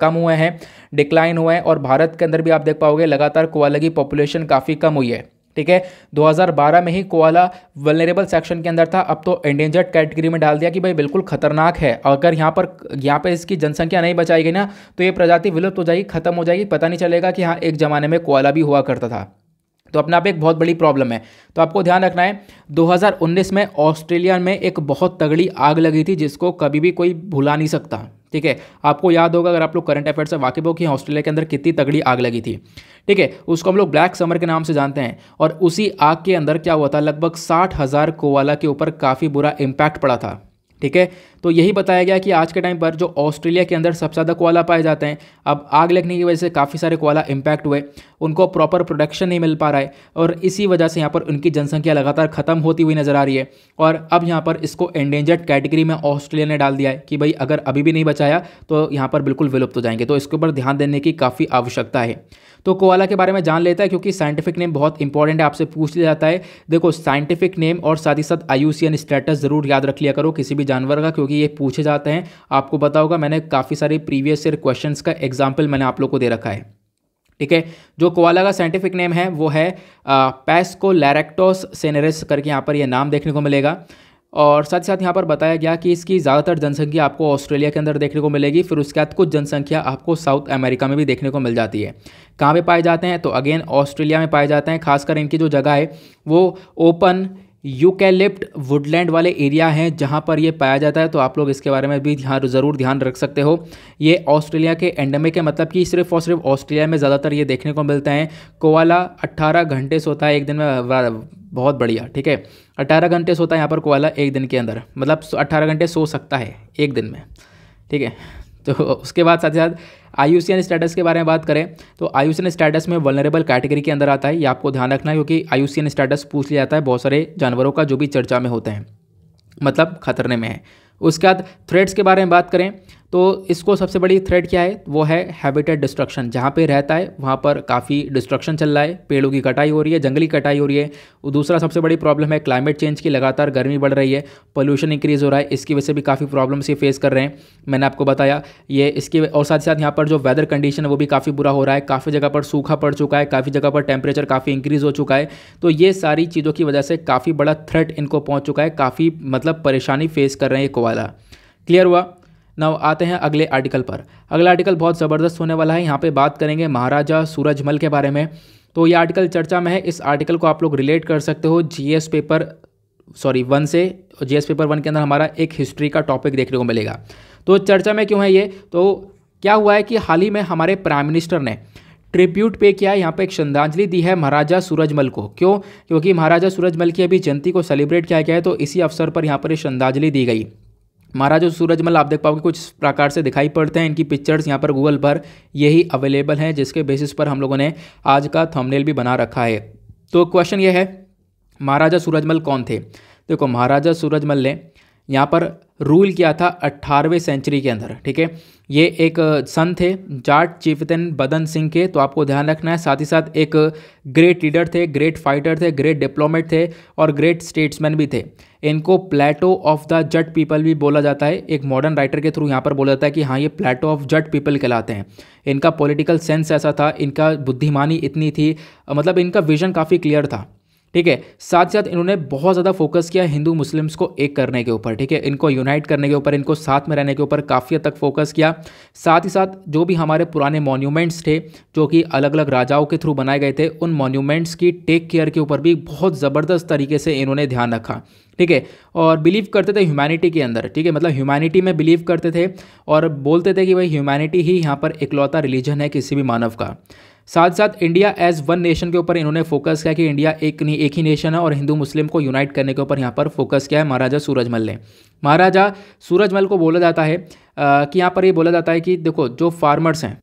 कम हुए हैं डिक्लाइन हुए हैं और भारत के अंदर भी आप देख पाओगे लगातार कोआला की पॉपुलेशन काफ़ी कम हुई है ठीक है 2012 में ही कोआला वनरेबल सेक्शन के अंदर था अब तो एंडेंजर्ड कैटेगरी में डाल दिया कि भाई बिल्कुल खतरनाक है अगर यहाँ पर यहाँ पर इसकी जनसंख्या नहीं बचाई गई ना तो ये प्रजाति विलुप्त हो जाएगी खत्म हो जाएगी पता नहीं चलेगा कि हाँ एक ज़माने में कोआला भी हुआ करता था तो अपने आप एक बहुत बड़ी प्रॉब्लम है तो आपको ध्यान रखना है 2019 में ऑस्ट्रेलिया में एक बहुत तगड़ी आग लगी थी जिसको कभी भी कोई भुला नहीं सकता ठीक है आपको याद होगा अगर आप लोग करंट अफेयर से वाकिफ हो कि ऑस्ट्रेलिया के अंदर कितनी तगड़ी आग लगी थी ठीक है उसको हम लोग ब्लैक समर के नाम से जानते हैं और उसी आग के अंदर क्या हुआ था लगभग साठ हज़ार कोवाला के ऊपर काफ़ी बुरा इम्पैक्ट पड़ा था ठीक है तो यही बताया गया कि आज के टाइम पर जो ऑस्ट्रेलिया के अंदर सबसे ज़्यादा कोआला पाए जाते हैं अब आग लगने की वजह से काफ़ी सारे कोआला इम्पैक्ट हुए उनको प्रॉपर प्रोटेक्शन नहीं मिल पा रहा है और इसी वजह से यहाँ पर उनकी जनसंख्या लगातार ख़त्म होती हुई नज़र आ रही है और अब यहाँ पर इसको एंडेंजर्ड कैटेगरी में ऑस्ट्रेलिया ने डाल दिया है कि भाई अगर अभी भी नहीं बचाया तो यहाँ पर बिल्कुल विलुप्त हो जाएंगे तो इसके ऊपर ध्यान देने की काफ़ी आवश्यकता है तो कोआला के बारे में जान लेता है क्योंकि साइंटिफिक नेम बहुत इंपॉर्टेंट है आपसे पूछ लिया जाता है देखो साइंटिफिक नेम और साथ ही साथ आयुसियन स्टेटस ज़रूर याद रख लिया करो किसी भी जानवर का क्योंकि ये पूछे जाते हैं आपको बता होगा मैंने काफ़ी सारे प्रीवियस ईयर क्वेश्चन का एग्जाम्पल मैंने आप लोग को दे रखा है ठीक है जो कोवाला का साइंटिफिक नेम है वो है पैस्को लैरेक्टोस सेनेरस करके यहाँ पर ये नाम देखने को मिलेगा और साथ ही साथ यहाँ पर बताया गया कि इसकी ज़्यादातर जनसंख्या आपको ऑस्ट्रेलिया के अंदर देखने को मिलेगी फिर उसके बाद कुछ जनसंख्या आपको साउथ अमेरिका में भी देखने को मिल जाती है कहाँ पे पाए जाते हैं तो अगेन ऑस्ट्रेलिया में पाए जाते हैं खासकर इनकी जो जगह है वो ओपन यूकेलिप्ट वुडलैंड वाले एरिया हैं जहाँ पर ये पाया जाता है तो आप लोग इसके बारे में भी ध्यान ज़रूर ध्यान रख सकते हो ये ऑस्ट्रेलिया के एंडेमिक है मतलब कि सिर्फ और सिर्फ ऑस्ट्रेलिया में ज़्यादातर ये देखने को मिलता है कोवाला 18 घंटे सोता है एक दिन में बहुत बढ़िया ठीक है अट्ठारह घंटे सोता है यहाँ पर कोवाला एक दिन के अंदर मतलब अट्ठारह घंटे सो सकता है एक दिन में ठीक है तो उसके बाद साथ ही साथ आयुषियन स्टेटस के बारे में बात करें तो आयुषियन स्टेटस में वनरेबल कैटेगरी के अंदर आता है ये आपको ध्यान रखना है क्योंकि आयुषियन स्टेटस पूछ लिया जाता है बहुत सारे जानवरों का जो भी चर्चा में होते हैं मतलब खतरने में है उसके बाद थ्रेड्स के बारे में बात करें तो इसको सबसे बड़ी थ्रेड क्या है वो है हैबिटेट डिस्ट्रक्शन जहाँ पे रहता है वहाँ पर काफ़ी डिस्ट्रक्शन चल रहा है पेड़ों की कटाई हो रही है जंगली कटाई हो रही है दूसरा सबसे बड़ी प्रॉब्लम है क्लाइमेट चेंज की लगातार गर्मी बढ़ रही है पोल्यूशन इंक्रीज़ हो रहा है इसकी वजह से भी काफ़ी प्रॉब्लम्स ये फेस कर रहे हैं मैंने आपको बताया ये इसकी और साथ ही साथ यहाँ पर जो वेदर कंडीशन है वो भी काफ़ी बुरा हो रहा है काफ़ी जगह पर सूखा पड़ चुका है काफ़ी जगह पर टेम्परेचर काफ़ी इंक्रीज़ हो चुका है तो ये सारी चीज़ों की वजह से काफ़ी बड़ा थ्रेट इनको पहुँच चुका है काफ़ी मतलब परेशानी फेस कर रहे हैं ये कोवाला क्लियर हुआ नाउ आते हैं अगले आर्टिकल पर अगला आर्टिकल बहुत ज़बरदस्त होने वाला है यहाँ पे बात करेंगे महाराजा सूरजमल के बारे में तो ये आर्टिकल चर्चा में है इस आर्टिकल को आप लोग रिलेट कर सकते हो जीएस पेपर सॉरी वन से जीएस पेपर वन के अंदर हमारा एक हिस्ट्री का टॉपिक देखने को मिलेगा तो चर्चा में क्यों है ये तो क्या हुआ है कि हाल ही में हमारे प्राइम मिनिस्टर ने ट्रिब्यूट पे किया है यहाँ पे एक श्रद्धांजलि दी है महाराजा सूरजमल को क्यों क्योंकि महाराजा सूरजमल की अभी जयंती को सेलिब्रेट किया गया है तो इसी अवसर पर यहाँ पर श्रद्धांजलि दी गई महाराज और सूरजमल आप देख पाओगे कुछ प्रकार से दिखाई पड़ते हैं इनकी पिक्चर्स यहाँ पर गूगल पर यही अवेलेबल हैं जिसके बेसिस पर हम लोगों ने आज का थंबनेल भी बना रखा है तो क्वेश्चन ये है महाराजा सूरजमल कौन थे देखो महाराजा सूरजमल ने यहाँ पर रूल किया था अट्ठारहवें सेंचुरी के अंदर ठीक है ये एक सन थे जाट चिफतन बदन सिंह के तो आपको ध्यान रखना है साथ ही साथ एक ग्रेट लीडर थे ग्रेट फाइटर थे ग्रेट डिप्लोमेट थे और ग्रेट स्टेट्समैन भी थे इनको Plato of the Jat people भी बोला जाता है एक मॉडर्न राइटर के थ्रू यहाँ पर बोला जाता है कि हाँ ये प्लेटो ऑफ जट पीपल कहलाते हैं इनका पॉलिटिकल सेंस ऐसा था इनका बुद्धिमानी इतनी थी मतलब इनका विजन काफ़ी क्लियर था ठीक है साथ साथ इन्होंने बहुत ज़्यादा फोकस किया हिंदू मुस्लिम्स को एक करने के ऊपर ठीक है इनको यूनाइट करने के ऊपर इनको साथ में रहने के ऊपर काफ़ी हद तक फोकस किया साथ ही साथ जो भी हमारे पुराने मॉन्यूमेंट्स थे जो कि अलग अलग राजाओं के थ्रू बनाए गए थे उन मॉन्यूमेंट्स की टेक केयर के ऊपर भी बहुत ज़बरदस्त तरीके से इन्होंने ध्यान रखा ठीक है और बिलीव करते थे ह्यूमैनिटी के अंदर ठीक है मतलब ह्यूमैनिटी में बिलीव करते थे और बोलते थे कि भाई ह्यूमैनिटी ही यहाँ पर इकलौता रिलीजन है किसी भी मानव का साथ साथ इंडिया एज वन नेशन के ऊपर इन्होंने फोकस किया कि इंडिया एक नहीं एक ही नेशन है और हिंदू मुस्लिम को यूनाइट करने के ऊपर यहाँ पर फोकस किया है महाराजा सूरजमल ने महाराजा सूरजमल को बोला जाता है आ, कि यहाँ पर ये बोला जाता है कि देखो जो फार्मर्स हैं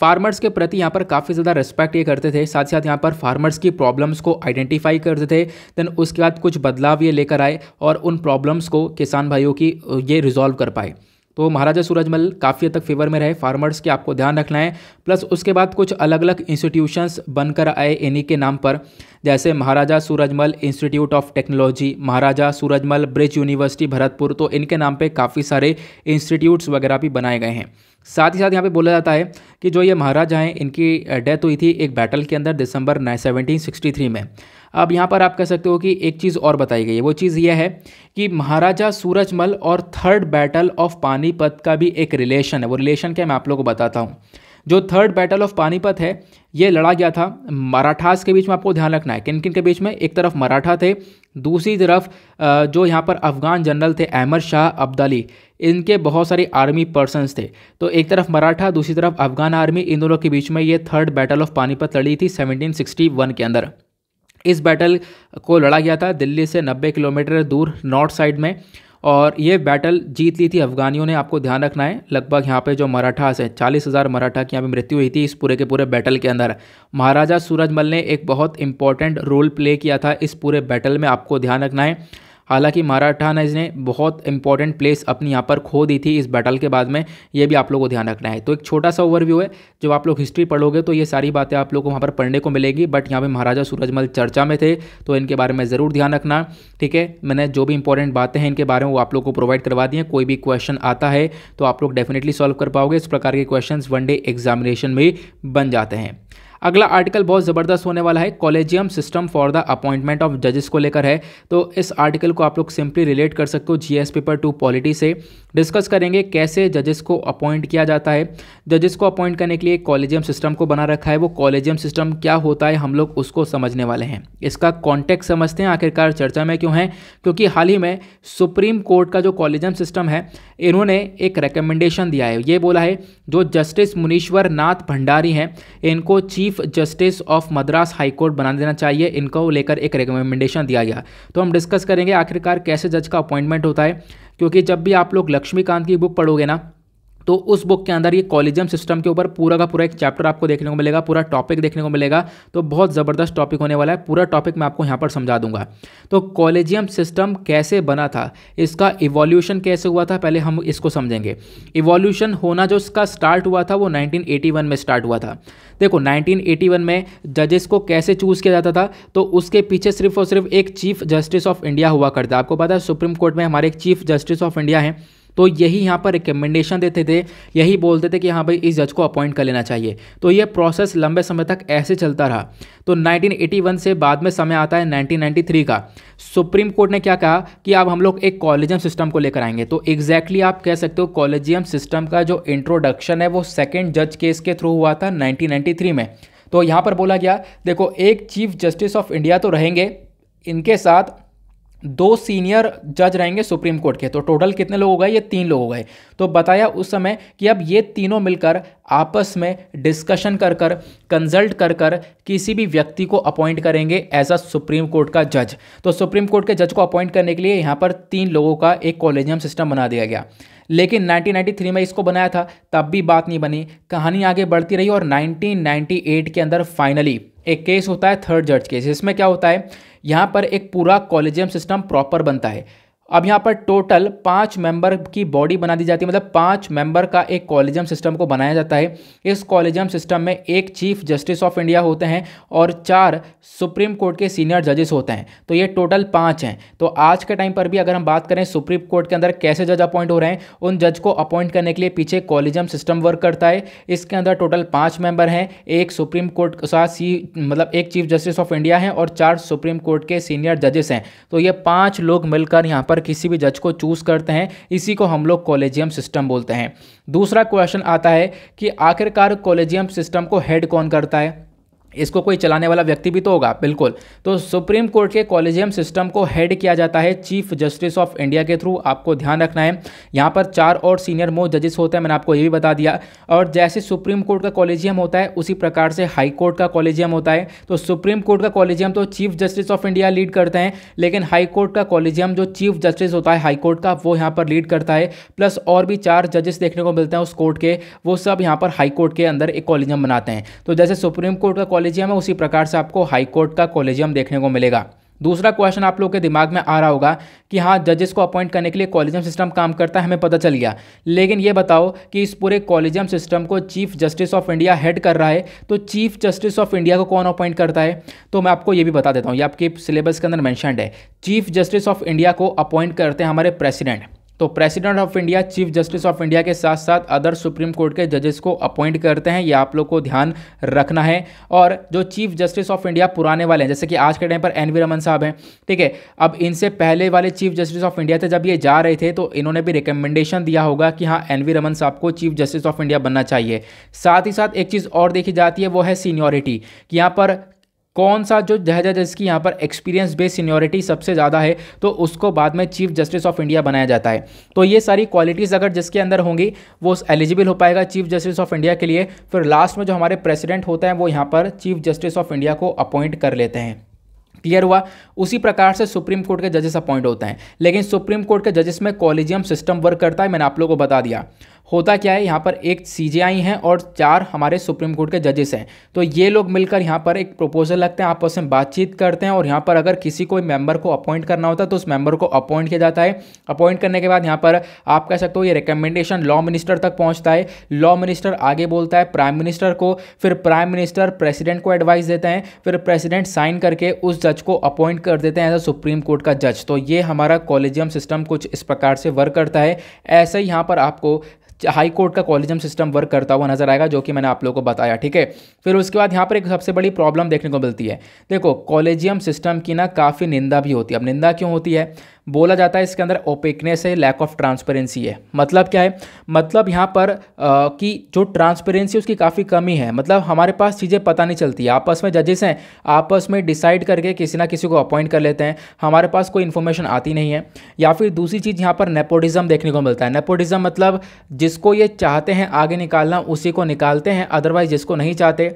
फार्मर्स के प्रति यहाँ पर काफ़ी ज़्यादा रिस्पेक्ट ये करते थे साथ ही साथ यहाँ पर फार्मर्स की प्रॉब्लम्स को आइडेंटिफाई करते थे देन उसके बाद कुछ बदलाव ये लेकर आए और उन प्रॉब्लम्स को किसान भाइयों की ये रिजॉल्व कर पाए तो महाराजा सूरजमल काफ़ी हद तक फेवर में रहे फार्मर्स के आपको ध्यान रखना है प्लस उसके बाद कुछ अलग अलग इंस्टीट्यूशंस बनकर आए इन्हीं के नाम पर जैसे Maharaja Surajmal institute of technology Maharaja Surajmal Brij university Bharatpur तो इनके नाम पे काफ़ी सारे इंस्टीट्यूट्स वगैरह भी बनाए गए हैं साथ ही साथ यहाँ पे बोला जाता है कि जो ये महाराजा हैं इनकी डेथ हुई थी एक बैटल के अंदर दिसंबर सेवनटीन में अब यहाँ पर आप कह सकते हो कि एक चीज़ और बताई गई है वो चीज़ यह है कि महाराजा सूरजमल और थर्ड बैटल ऑफ पानीपत का भी एक रिलेशन है वो रिलेशन क्या मैं आप लोगों को बताता हूँ जो थर्ड बैटल ऑफ पानीपत है ये लड़ा गया था मराठास के बीच में आपको ध्यान रखना है किन किन के बीच में एक तरफ मराठा थे दूसरी तरफ जो यहाँ पर अफगान जनरल थे अहमद शाह अब्दाली इनके बहुत सारे आर्मी पर्सनस थे तो एक तरफ मराठा दूसरी तरफ अफगान आर्मी इन दोनों के बीच में ये थर्ड बैटल ऑफ पानीपत लड़ी थी 1761 के अंदर इस बैटल को लड़ा गया था दिल्ली से 90 किलोमीटर दूर नॉर्थ साइड में और ये बैटल जीत ली थी अफगानियों ने आपको ध्यान रखना है लगभग यहाँ पे जो मराठा से चालीस हज़ार मराठा की यहाँ पे मृत्यु हुई थी इस पूरे के पूरे बैटल के अंदर महाराजा सूरजमल ने एक बहुत इंपॉर्टेंट रोल प्ले किया था इस पूरे बैटल में आपको ध्यान रखना है हालांकि मराठा ने बहुत इंपॉर्टेंट प्लेस अपनी यहाँ पर खो दी थी इस बैटल के बाद में ये भी आप लोग को ध्यान रखना है तो एक छोटा सा ओवरव्यू है जब आप लोग हिस्ट्री पढ़ोगे तो ये सारी बातें आप लोग को वहाँ पर पढ़ने को मिलेगी बट यहाँ पर महाराजा सूरजमल चर्चा में थे तो इनके बारे में ज़रूर ध्यान रखना ठीक है मैंने जो भी इंपॉर्टेंट बातें हैं इनके बारे में वो आप लोग को प्रोवाइड करवा दी हैं कोई भी क्वेश्चन आता है तो आप लोग डेफिनेटली सॉल्व कर पाओगे इस प्रकार के क्वेश्चन वन डे एग्जामिनेशन में बन जाते हैं अगला आर्टिकल बहुत ज़बरदस्त होने वाला है collegium system for the appointment of जजेस को लेकर है तो इस आर्टिकल को आप लोग सिंपली रिलेट कर सकते हो जीएस पेपर टू पॉलिटी से डिस्कस करेंगे कैसे जजेस को अपॉइंट किया जाता है जजेस को अपॉइंट करने के लिए कॉलेजियम सिस्टम को बना रखा है वो कॉलेजियम सिस्टम क्या होता है हम लोग उसको समझने वाले हैं इसका कॉन्टेक्ट समझते हैं आखिरकार चर्चा में क्यों है क्योंकि हाल ही में सुप्रीम कोर्ट का जो कॉलेजियम सिस्टम है इन्होंने एक रिकमेंडेशन दिया है ये बोला है जो जस्टिस मुनीश्वर नाथ भंडारी हैं इनको chief chief justice of Madras high court बना देना चाहिए इनको लेकर एक रिकमेंडेशन दिया गया तो हम डिस्कस करेंगे आखिरकार कैसे जज का अपॉइंटमेंट होता है क्योंकि जब भी आप लोग लक्ष्मीकांत की बुक पढ़ोगे ना तो उस बुक के अंदर ये कॉलेजियम सिस्टम के ऊपर पूरा का पूरा एक चैप्टर आपको देखने को मिलेगा पूरा टॉपिक देखने को मिलेगा तो बहुत ज़बरदस्त टॉपिक होने वाला है पूरा टॉपिक मैं आपको यहाँ पर समझा दूंगा तो कॉलेजियम सिस्टम कैसे बना था इसका इवोल्यूशन कैसे हुआ था पहले हम इसको समझेंगे इवोल्यूशन होना जो इसका स्टार्ट हुआ था वो नाइनटीन में स्टार्ट हुआ था देखो नाइनटीन में जजेस को कैसे चूज़ किया जाता था तो उसके पीछे सिर्फ और सिर्फ एक चीफ जस्टिस ऑफ इंडिया हुआ करता आपको पता है सुप्रीम कोर्ट में हमारे एक चीफ जस्टिस ऑफ इंडिया हैं तो यही यहाँ पर रिकमेंडेशन देते थे यही बोलते थे कि हाँ भाई इस जज को अपॉइंट कर लेना चाहिए तो ये प्रोसेस लंबे समय तक ऐसे चलता रहा तो 1981 से बाद में समय आता है 1993 का सुप्रीम कोर्ट ने क्या कहा कि अब हम लोग एक कॉलेजियम सिस्टम को लेकर आएंगे तो एग्जैक्टली exactly आप कह सकते हो कॉलेजियम सिस्टम का जो इंट्रोडक्शन है वो सेकेंड जज केस के थ्रू हुआ था नाइनटीन में तो यहाँ पर बोला गया देखो एक चीफ जस्टिस ऑफ इंडिया तो रहेंगे इनके साथ दो सीनियर जज रहेंगे सुप्रीम कोर्ट के तो टोटल कितने लोग हो गए ये तीन लोग हो गए तो बताया उस समय कि अब ये तीनों मिलकर आपस में डिस्कशन कर कर कंसल्ट कर कर किसी भी व्यक्ति को अपॉइंट करेंगे एज अ सुप्रीम कोर्ट का जज तो सुप्रीम कोर्ट के जज को अपॉइंट करने के लिए यहाँ पर तीन लोगों का एक कॉलेजियम सिस्टम बना दिया गया लेकिन 1993 में इसको बनाया था तब भी बात नहीं बनी कहानी आगे बढ़ती रही और 1998 के अंदर फाइनली एक केस होता है थर्ड जज केस इसमें क्या होता है यहाँ पर एक पूरा कॉलेजियम सिस्टम प्रॉपर बनता है अब यहाँ पर टोटल पाँच मेंबर की बॉडी बना दी जाती है मतलब पाँच मेंबर का एक कॉलेजियम सिस्टम को बनाया जाता है इस कॉलेजियम सिस्टम में एक चीफ जस्टिस ऑफ इंडिया होते हैं और चार सुप्रीम कोर्ट के सीनियर जजेस होते हैं तो ये टोटल पाँच हैं तो आज के टाइम पर भी अगर हम बात करें सुप्रीम कोर्ट के अंदर कैसे जज अपॉइंट हो रहे हैं उन जज को अपॉइंट करने के लिए पीछे कॉलेजियम सिस्टम वर्क करता है इसके अंदर टोटल पाँच मेंबर हैं एक सुप्रीम कोर्ट के साथ सी मतलब एक चीफ जस्टिस ऑफ इंडिया हैं और चार सुप्रीम कोर्ट के सीनियर जजेस हैं तो ये पाँच लोग मिलकर यहाँ पर पर किसी भी जज को चूज़ करते हैं इसी को हम लोग कॉलेजियम सिस्टम बोलते हैं दूसरा क्वेश्चन आता है कि आखिरकार कॉलेजियम सिस्टम को हेड कौन करता है इसको कोई चलाने वाला व्यक्ति भी तो होगा बिल्कुल तो सुप्रीम कोर्ट के कॉलेजियम सिस्टम को हेड किया जाता है चीफ जस्टिस ऑफ इंडिया के थ्रू आपको ध्यान रखना है यहाँ पर चार और सीनियर मोस्ट जजेस होते हैं मैंने आपको ये भी बता दिया और जैसे सुप्रीम कोर्ट का कॉलेजियम होता है उसी प्रकार से हाई कोर्ट का कॉलेजियम होता है तो सुप्रीम कोर्ट का कॉलेजियम तो chief justice of India lead करते हैं लेकिन हाई कोर्ट का कॉलेजियम जो चीफ जस्टिस होता है हाई कोर्ट का वो यहाँ पर लीड करता है प्लस और भी चार जजेस देखने को मिलते हैं उस कोर्ट के वो सब यहाँ पर हाई कोर्ट के अंदर एक कॉलेजियम बनाते हैं तो जैसे सुप्रीम कोर्ट का कॉलेज कॉलेजियम है उसी प्रकार से आपको हाई कोर्ट का कॉलेजियम देखने को मिलेगा दूसरा क्वेश्चन आप लोग के दिमाग में आ रहा होगा कि हाँ जजेस को अपॉइंट करने के लिए कॉलेजियम सिस्टम काम करता है हमें पता चल गया लेकिन ये बताओ कि इस पूरे कॉलेजियम सिस्टम को chief justice of India head कर रहा है तो चीफ जस्टिस ऑफ इंडिया को कौन अपॉइंट करता है तो मैं आपको ये भी बता देता हूँ ये आपके सिलेबस के अंदर मैंशनड है चीफ जस्टिस ऑफ इंडिया को अपॉइंट करते हैं हमारे प्रेसिडेंट तो president of India chief justice of India के साथ साथ अदर सुप्रीम कोर्ट के जजेस को अपॉइंट करते हैं ये आप लोग को ध्यान रखना है और जो चीफ जस्टिस ऑफ इंडिया पुराने वाले हैं जैसे कि आज के टाइम पर एन वी रमन साहब हैं ठीक है अब इनसे पहले वाले चीफ जस्टिस ऑफ इंडिया थे जब ये जा रहे थे तो इन्होंने भी रिकमेंडेशन दिया होगा कि हाँ एन वी रमन साहब को चीफ जस्टिस ऑफ इंडिया बनना चाहिए साथ ही साथ एक चीज़ और देखी जाती है वो है सीनियोरिटी कि यहाँ पर कौन सा जो जज जज की यहाँ पर एक्सपीरियंस बेस्ड सीनियोरिटी सबसे ज़्यादा है तो उसको बाद में चीफ जस्टिस ऑफ इंडिया बनाया जाता है तो ये सारी क्वालिटीज़ अगर जिसके अंदर होंगी वो एलिजिबल हो पाएगा चीफ जस्टिस ऑफ इंडिया के लिए फिर लास्ट में जो हमारे प्रेसिडेंट होते हैं वो यहाँ पर चीफ जस्टिस ऑफ इंडिया को अपॉइंट कर लेते हैं क्लियर हुआ उसी प्रकार से सुप्रीम कोर्ट के जजेस अपॉइंट होते हैं लेकिन सुप्रीम कोर्ट के जजेस में कॉलेजियम सिस्टम वर्क करता है मैंने आप लोगों को बता दिया होता क्या है यहाँ पर एक सी हैं और चार हमारे सुप्रीम कोर्ट के जजेस हैं तो ये लोग मिलकर यहाँ पर एक प्रपोजल लगते हैं आपस में बातचीत करते हैं और यहाँ पर अगर किसी कोई मेंबर को अपॉइंट करना होता है तो उस मेंबर को अपॉइंट किया जाता है अपॉइंट करने के बाद यहाँ पर आप कह सकते हो ये रिकमेंडेशन लॉ मिनिस्टर तक पहुँचता है लॉ मिनिस्टर आगे बोलता है प्राइम मिनिस्टर को फिर प्राइम मिनिस्टर प्रेसिडेंट को एडवाइस देते हैं फिर प्रेसिडेंट साइन करके उस जज को अपॉइंट कर देते हैं एज अ सुप्रीम कोर्ट का जज तो ये हमारा कॉलेजियम सिस्टम कुछ इस प्रकार से वर्क करता है ऐसे ही यहाँ पर आपको हाई कोर्ट का कॉलेजम सिस्टम वर्क करता हुआ नजर आएगा जो कि मैंने आप लोगों को बताया ठीक है फिर उसके बाद यहाँ पर एक सबसे बड़ी प्रॉब्लम देखने को मिलती है देखो कॉलेजियम सिस्टम की ना काफ़ी निंदा भी होती है अब निंदा क्यों होती है बोला जाता है इसके अंदर ओपेकनेस है लैक ऑफ ट्रांसपेरेंसी है मतलब क्या है मतलब यहाँ पर आ, कि जो ट्रांसपेरेंसी उसकी काफ़ी कमी है मतलब हमारे पास चीज़ें पता नहीं चलती आपस में जजेस हैं आपस में डिसाइड करके किसी ना किसी को अपॉइंट कर लेते हैं हमारे पास कोई इन्फॉर्मेशन आती नहीं है या फिर दूसरी चीज़ यहाँ पर नेपोटिज़म देखने को मिलता है नेपोटिज़्म मतलब जिसको ये चाहते हैं आगे निकालना उसी को निकालते हैं अदरवाइज जिसको नहीं चाहते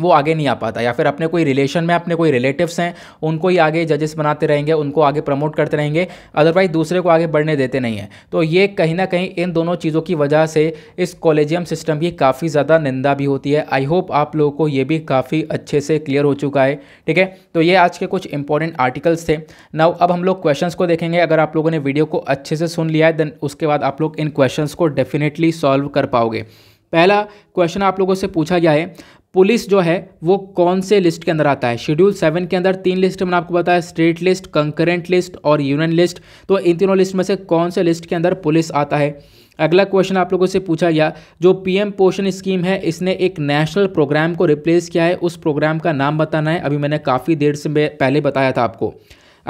वो आगे नहीं आ पाता या फिर अपने कोई रिलेशन में अपने कोई रिलेटिव्स हैं उनको ही आगे जजेस बनाते रहेंगे उनको आगे प्रमोट करते रहेंगे अदरवाइज दूसरे को आगे बढ़ने देते नहीं हैं तो ये कहीं ना कहीं इन दोनों चीज़ों की वजह से इस कॉलेजियम सिस्टम की काफ़ी ज़्यादा निंदा भी होती है आई होप आप लोगों को ये भी काफ़ी अच्छे से क्लियर हो चुका है ठीक है तो ये आज के कुछ इंपॉर्टेंट आर्टिकल्स थे नाउ अब हम लोग क्वेश्चन को देखेंगे अगर आप लोगों ने वीडियो को अच्छे से सुन लिया है देन उसके बाद आप लोग इन क्वेश्चन को डेफिनेटली सॉल्व कर पाओगे पहला क्वेश्चन आप लोगों से पूछा गया है पुलिस जो है वो कौन से लिस्ट के अंदर आता है शेड्यूल सेवन के अंदर तीन लिस्ट मैंने आपको बताया स्टेट लिस्ट कंकरेंट लिस्ट और यूनियन लिस्ट तो इन तीनों लिस्ट में से कौन से लिस्ट के अंदर पुलिस आता है अगला क्वेश्चन आप लोगों से पूछा गया जो पीएम पोषण स्कीम है इसने एक नेशनल प्रोग्राम को रिप्लेस किया है उस प्रोग्राम का नाम बताना है अभी मैंने काफ़ी देर से पहले बताया था आपको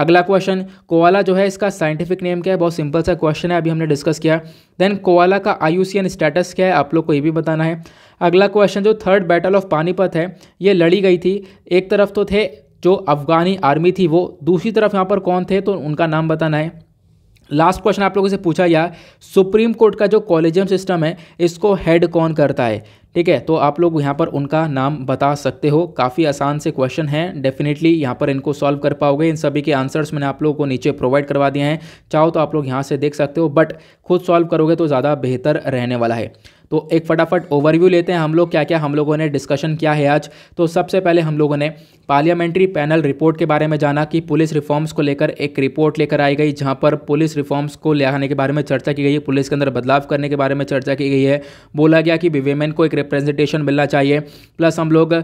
अगला क्वेश्चन कोवाला जो है इसका साइंटिफिक नेम क्या है बहुत सिंपल सा क्वेश्चन है अभी हमने डिस्कस किया देन कोवाला का आयुसियन स्टेटस क्या है आप लोग को ये भी बताना है अगला क्वेश्चन जो थर्ड बैटल ऑफ पानीपत है ये लड़ी गई थी एक तरफ तो थे जो अफगानी आर्मी थी वो दूसरी तरफ यहाँ पर कौन थे तो उनका नाम बताना है लास्ट क्वेश्चन आप लोगों से पूछा गया सुप्रीम कोर्ट का जो कॉलेजियम सिस्टम है इसको हेड कौन करता है ठीक है तो आप लोग यहाँ पर उनका नाम बता सकते हो काफ़ी आसान से क्वेश्चन है डेफिनेटली यहाँ पर इनको सॉल्व कर पाओगे इन सभी के आंसर्स मैंने आप लोगों को नीचे प्रोवाइड करवा दिए हैं चाहो तो आप लोग यहाँ से देख सकते हो बट खुद सॉल्व करोगे तो ज़्यादा बेहतर रहने वाला है तो एक फटाफट ओवरव्यू लेते हैं हम लोग क्या क्या हम लोगों ने डिस्कशन किया है आज तो सबसे पहले हम लोगों ने पार्लियामेंट्री पैनल रिपोर्ट के बारे में जाना कि पुलिस रिफॉर्म्स को लेकर एक रिपोर्ट लेकर आई गई जहाँ पर पुलिस रिफॉर्म्स को ले आने के बारे में चर्चा की गई है पुलिस के अंदर बदलाव करने के बारे में चर्चा की गई है बोला गया कि वीमेन को एक रिप्रेजेंटेशन मिलना चाहिए प्लस हम लोग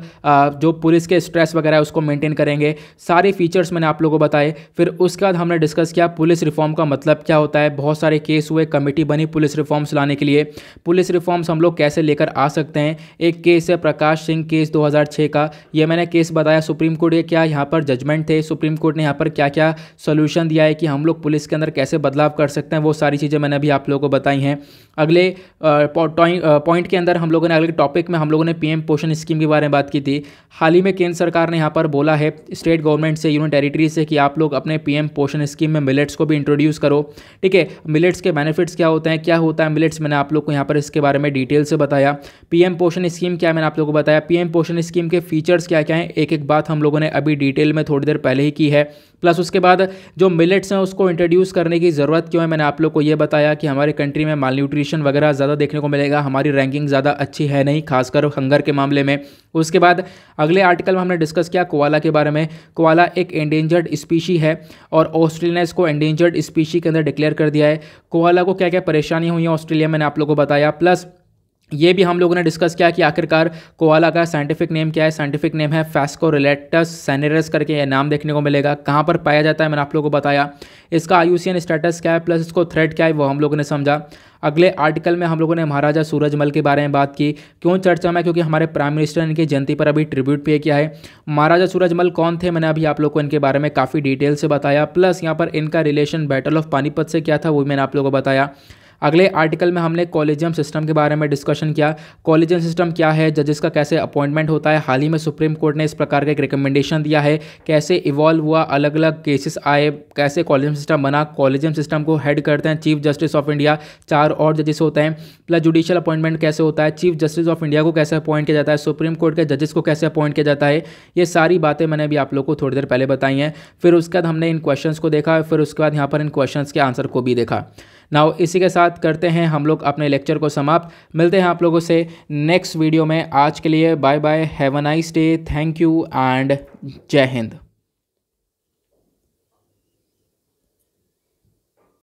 जो पुलिस के स्ट्रेस वगैरह है उसको मेंटेन करेंगे सारे फीचर्स मैंने आप लोगों को बताए फिर उसके बाद हमने डिस्कस किया पुलिस रिफॉर्म का मतलब क्या होता है बहुत सारे केस हुए कमेटी बनी पुलिस रिफॉर्म्स लाने के लिए पुलिस रिफॉर्म फॉर्म्स हम लोग कैसे लेकर आ सकते हैं एक केस है प्रकाश सिंह केस 2006 का ये मैंने केस बताया सुप्रीम कोर्ट के क्या यहाँ पर जजमेंट थे सुप्रीम कोर्ट ने यहाँ पर क्या क्या सोल्यूशन दिया है कि हम लोग पुलिस के अंदर कैसे बदलाव कर सकते हैं वो सारी चीज़ें मैंने अभी आप लोगों को बताई हैं अगले पॉइंट के अंदर हम लोगों ने अगले टॉपिक में हम लोगों ने पीएम पोषण स्कीम के बारे में बात की थी हाल ही में केंद्र सरकार ने यहाँ पर बोला है स्टेट गवर्नमेंट से यूनियन टेरिटरी से कि आप लोग अपने पीएम पोषण स्कीम में मिलेट्स को भी इंट्रोड्यूस करो ठीक है मिलेट्स के बेनिफिट्स क्या होते हैं क्या होता है मिलेट्स मैंने आप लोग को यहाँ पर इसके बारे में मैं डिटेल से बताया पीएम पोषण स्कीम क्या मैंने आप लोगों को बताया पीएम पोषण स्कीम के फीचर्स क्या क्या हैं एक एक बात हम लोगों ने अभी डिटेल में थोड़ी देर पहले ही की है प्लस उसके बाद जो मिलेट्स हैं उसको इंट्रोड्यूस करने की ज़रूरत क्यों है मैंने आप लोग को ये बताया कि हमारे कंट्री में माल न्यूट्रिशन वगैरह ज़्यादा देखने को मिलेगा हमारी रैंकिंग ज़्यादा अच्छी है नहीं खासकर हंगर के मामले में उसके बाद अगले आर्टिकल में हमने डिस्कस किया कोवाला के बारे में कोवाला एक एंडेंजर्ड स्पीशी है और ऑस्ट्रेलिया ने इसको एंडेंजर्ड स्पीशी के अंदर डिक्लेयर कर दिया है कोवाला को क्या क्या परेशानी हुई है ऑस्ट्रेलिया मैंने आप लोग को बताया प्लस ये भी हम लोगों ने डिस्कस किया कि आखिरकार कोआला का साइंटिफिक नेम क्या है साइंटिफिक नेम है फैस्कोरिलेटस सैनरस करके ये नाम देखने को मिलेगा कहाँ पर पाया जाता है मैंने आप लोगों को बताया इसका आई स्टेटस क्या है प्लस इसको थ्रेड क्या है वो हम लोगों ने समझा अगले आर्टिकल में हम लोगों ने महाराजा सूरजमल के बारे में बात की क्यों चर्चा में क्योंकि हमारे प्राइम मिनिस्टर ने इनकी जयंती पर अभी ट्रिब्यूट पे किया है महाराजा सूरजमल कौन थे मैंने अभी आप लोग को इनके बारे में काफ़ी डिटेल से बताया प्लस यहाँ पर इनका रिलेशन बैटल ऑफ पानीपत से क्या था वो मैंने आप लोगों को बताया अगले आर्टिकल में हमने कॉलेजियम सिस्टम के बारे में डिस्कशन किया कॉलेजियम सिस्टम क्या है जजेस का कैसे अपॉइंटमेंट होता है हाल ही में सुप्रीम कोर्ट ने इस प्रकार का एक रिकमेंडेशन दिया है कैसे इवॉल्व हुआ अलग अलग केसेस आए कैसे कॉलेजियम सिस्टम बना कॉलेजियम सिस्टम को हेड करते हैं चीफ जस्टिस ऑफ इंडिया चार और जजेस होते हैं प्लस जुडिशियल अपॉइंटमेंट कैसे होता है चीफ जस्टिस ऑफ इंडिया को कैसे अपॉइंट किया जाता है सुप्रीम कोर्ट के जजेस को कैसे अपॉइंट किया जाता है ये सारी बातें मैंने अभी आप लोग को थोड़ी देर पहले बताई हैं फिर उसके बाद हमने इन क्वेश्चन को देखा फिर उसके बाद यहाँ पर इन क्वेश्चन के आंसर को भी देखा नाउ इसी के साथ करते हैं हम लोग अपने लेक्चर को समाप्त मिलते हैं आप लोगों से नेक्स्ट वीडियो में आज के लिए bye bye have a nice day thank you and जय हिंद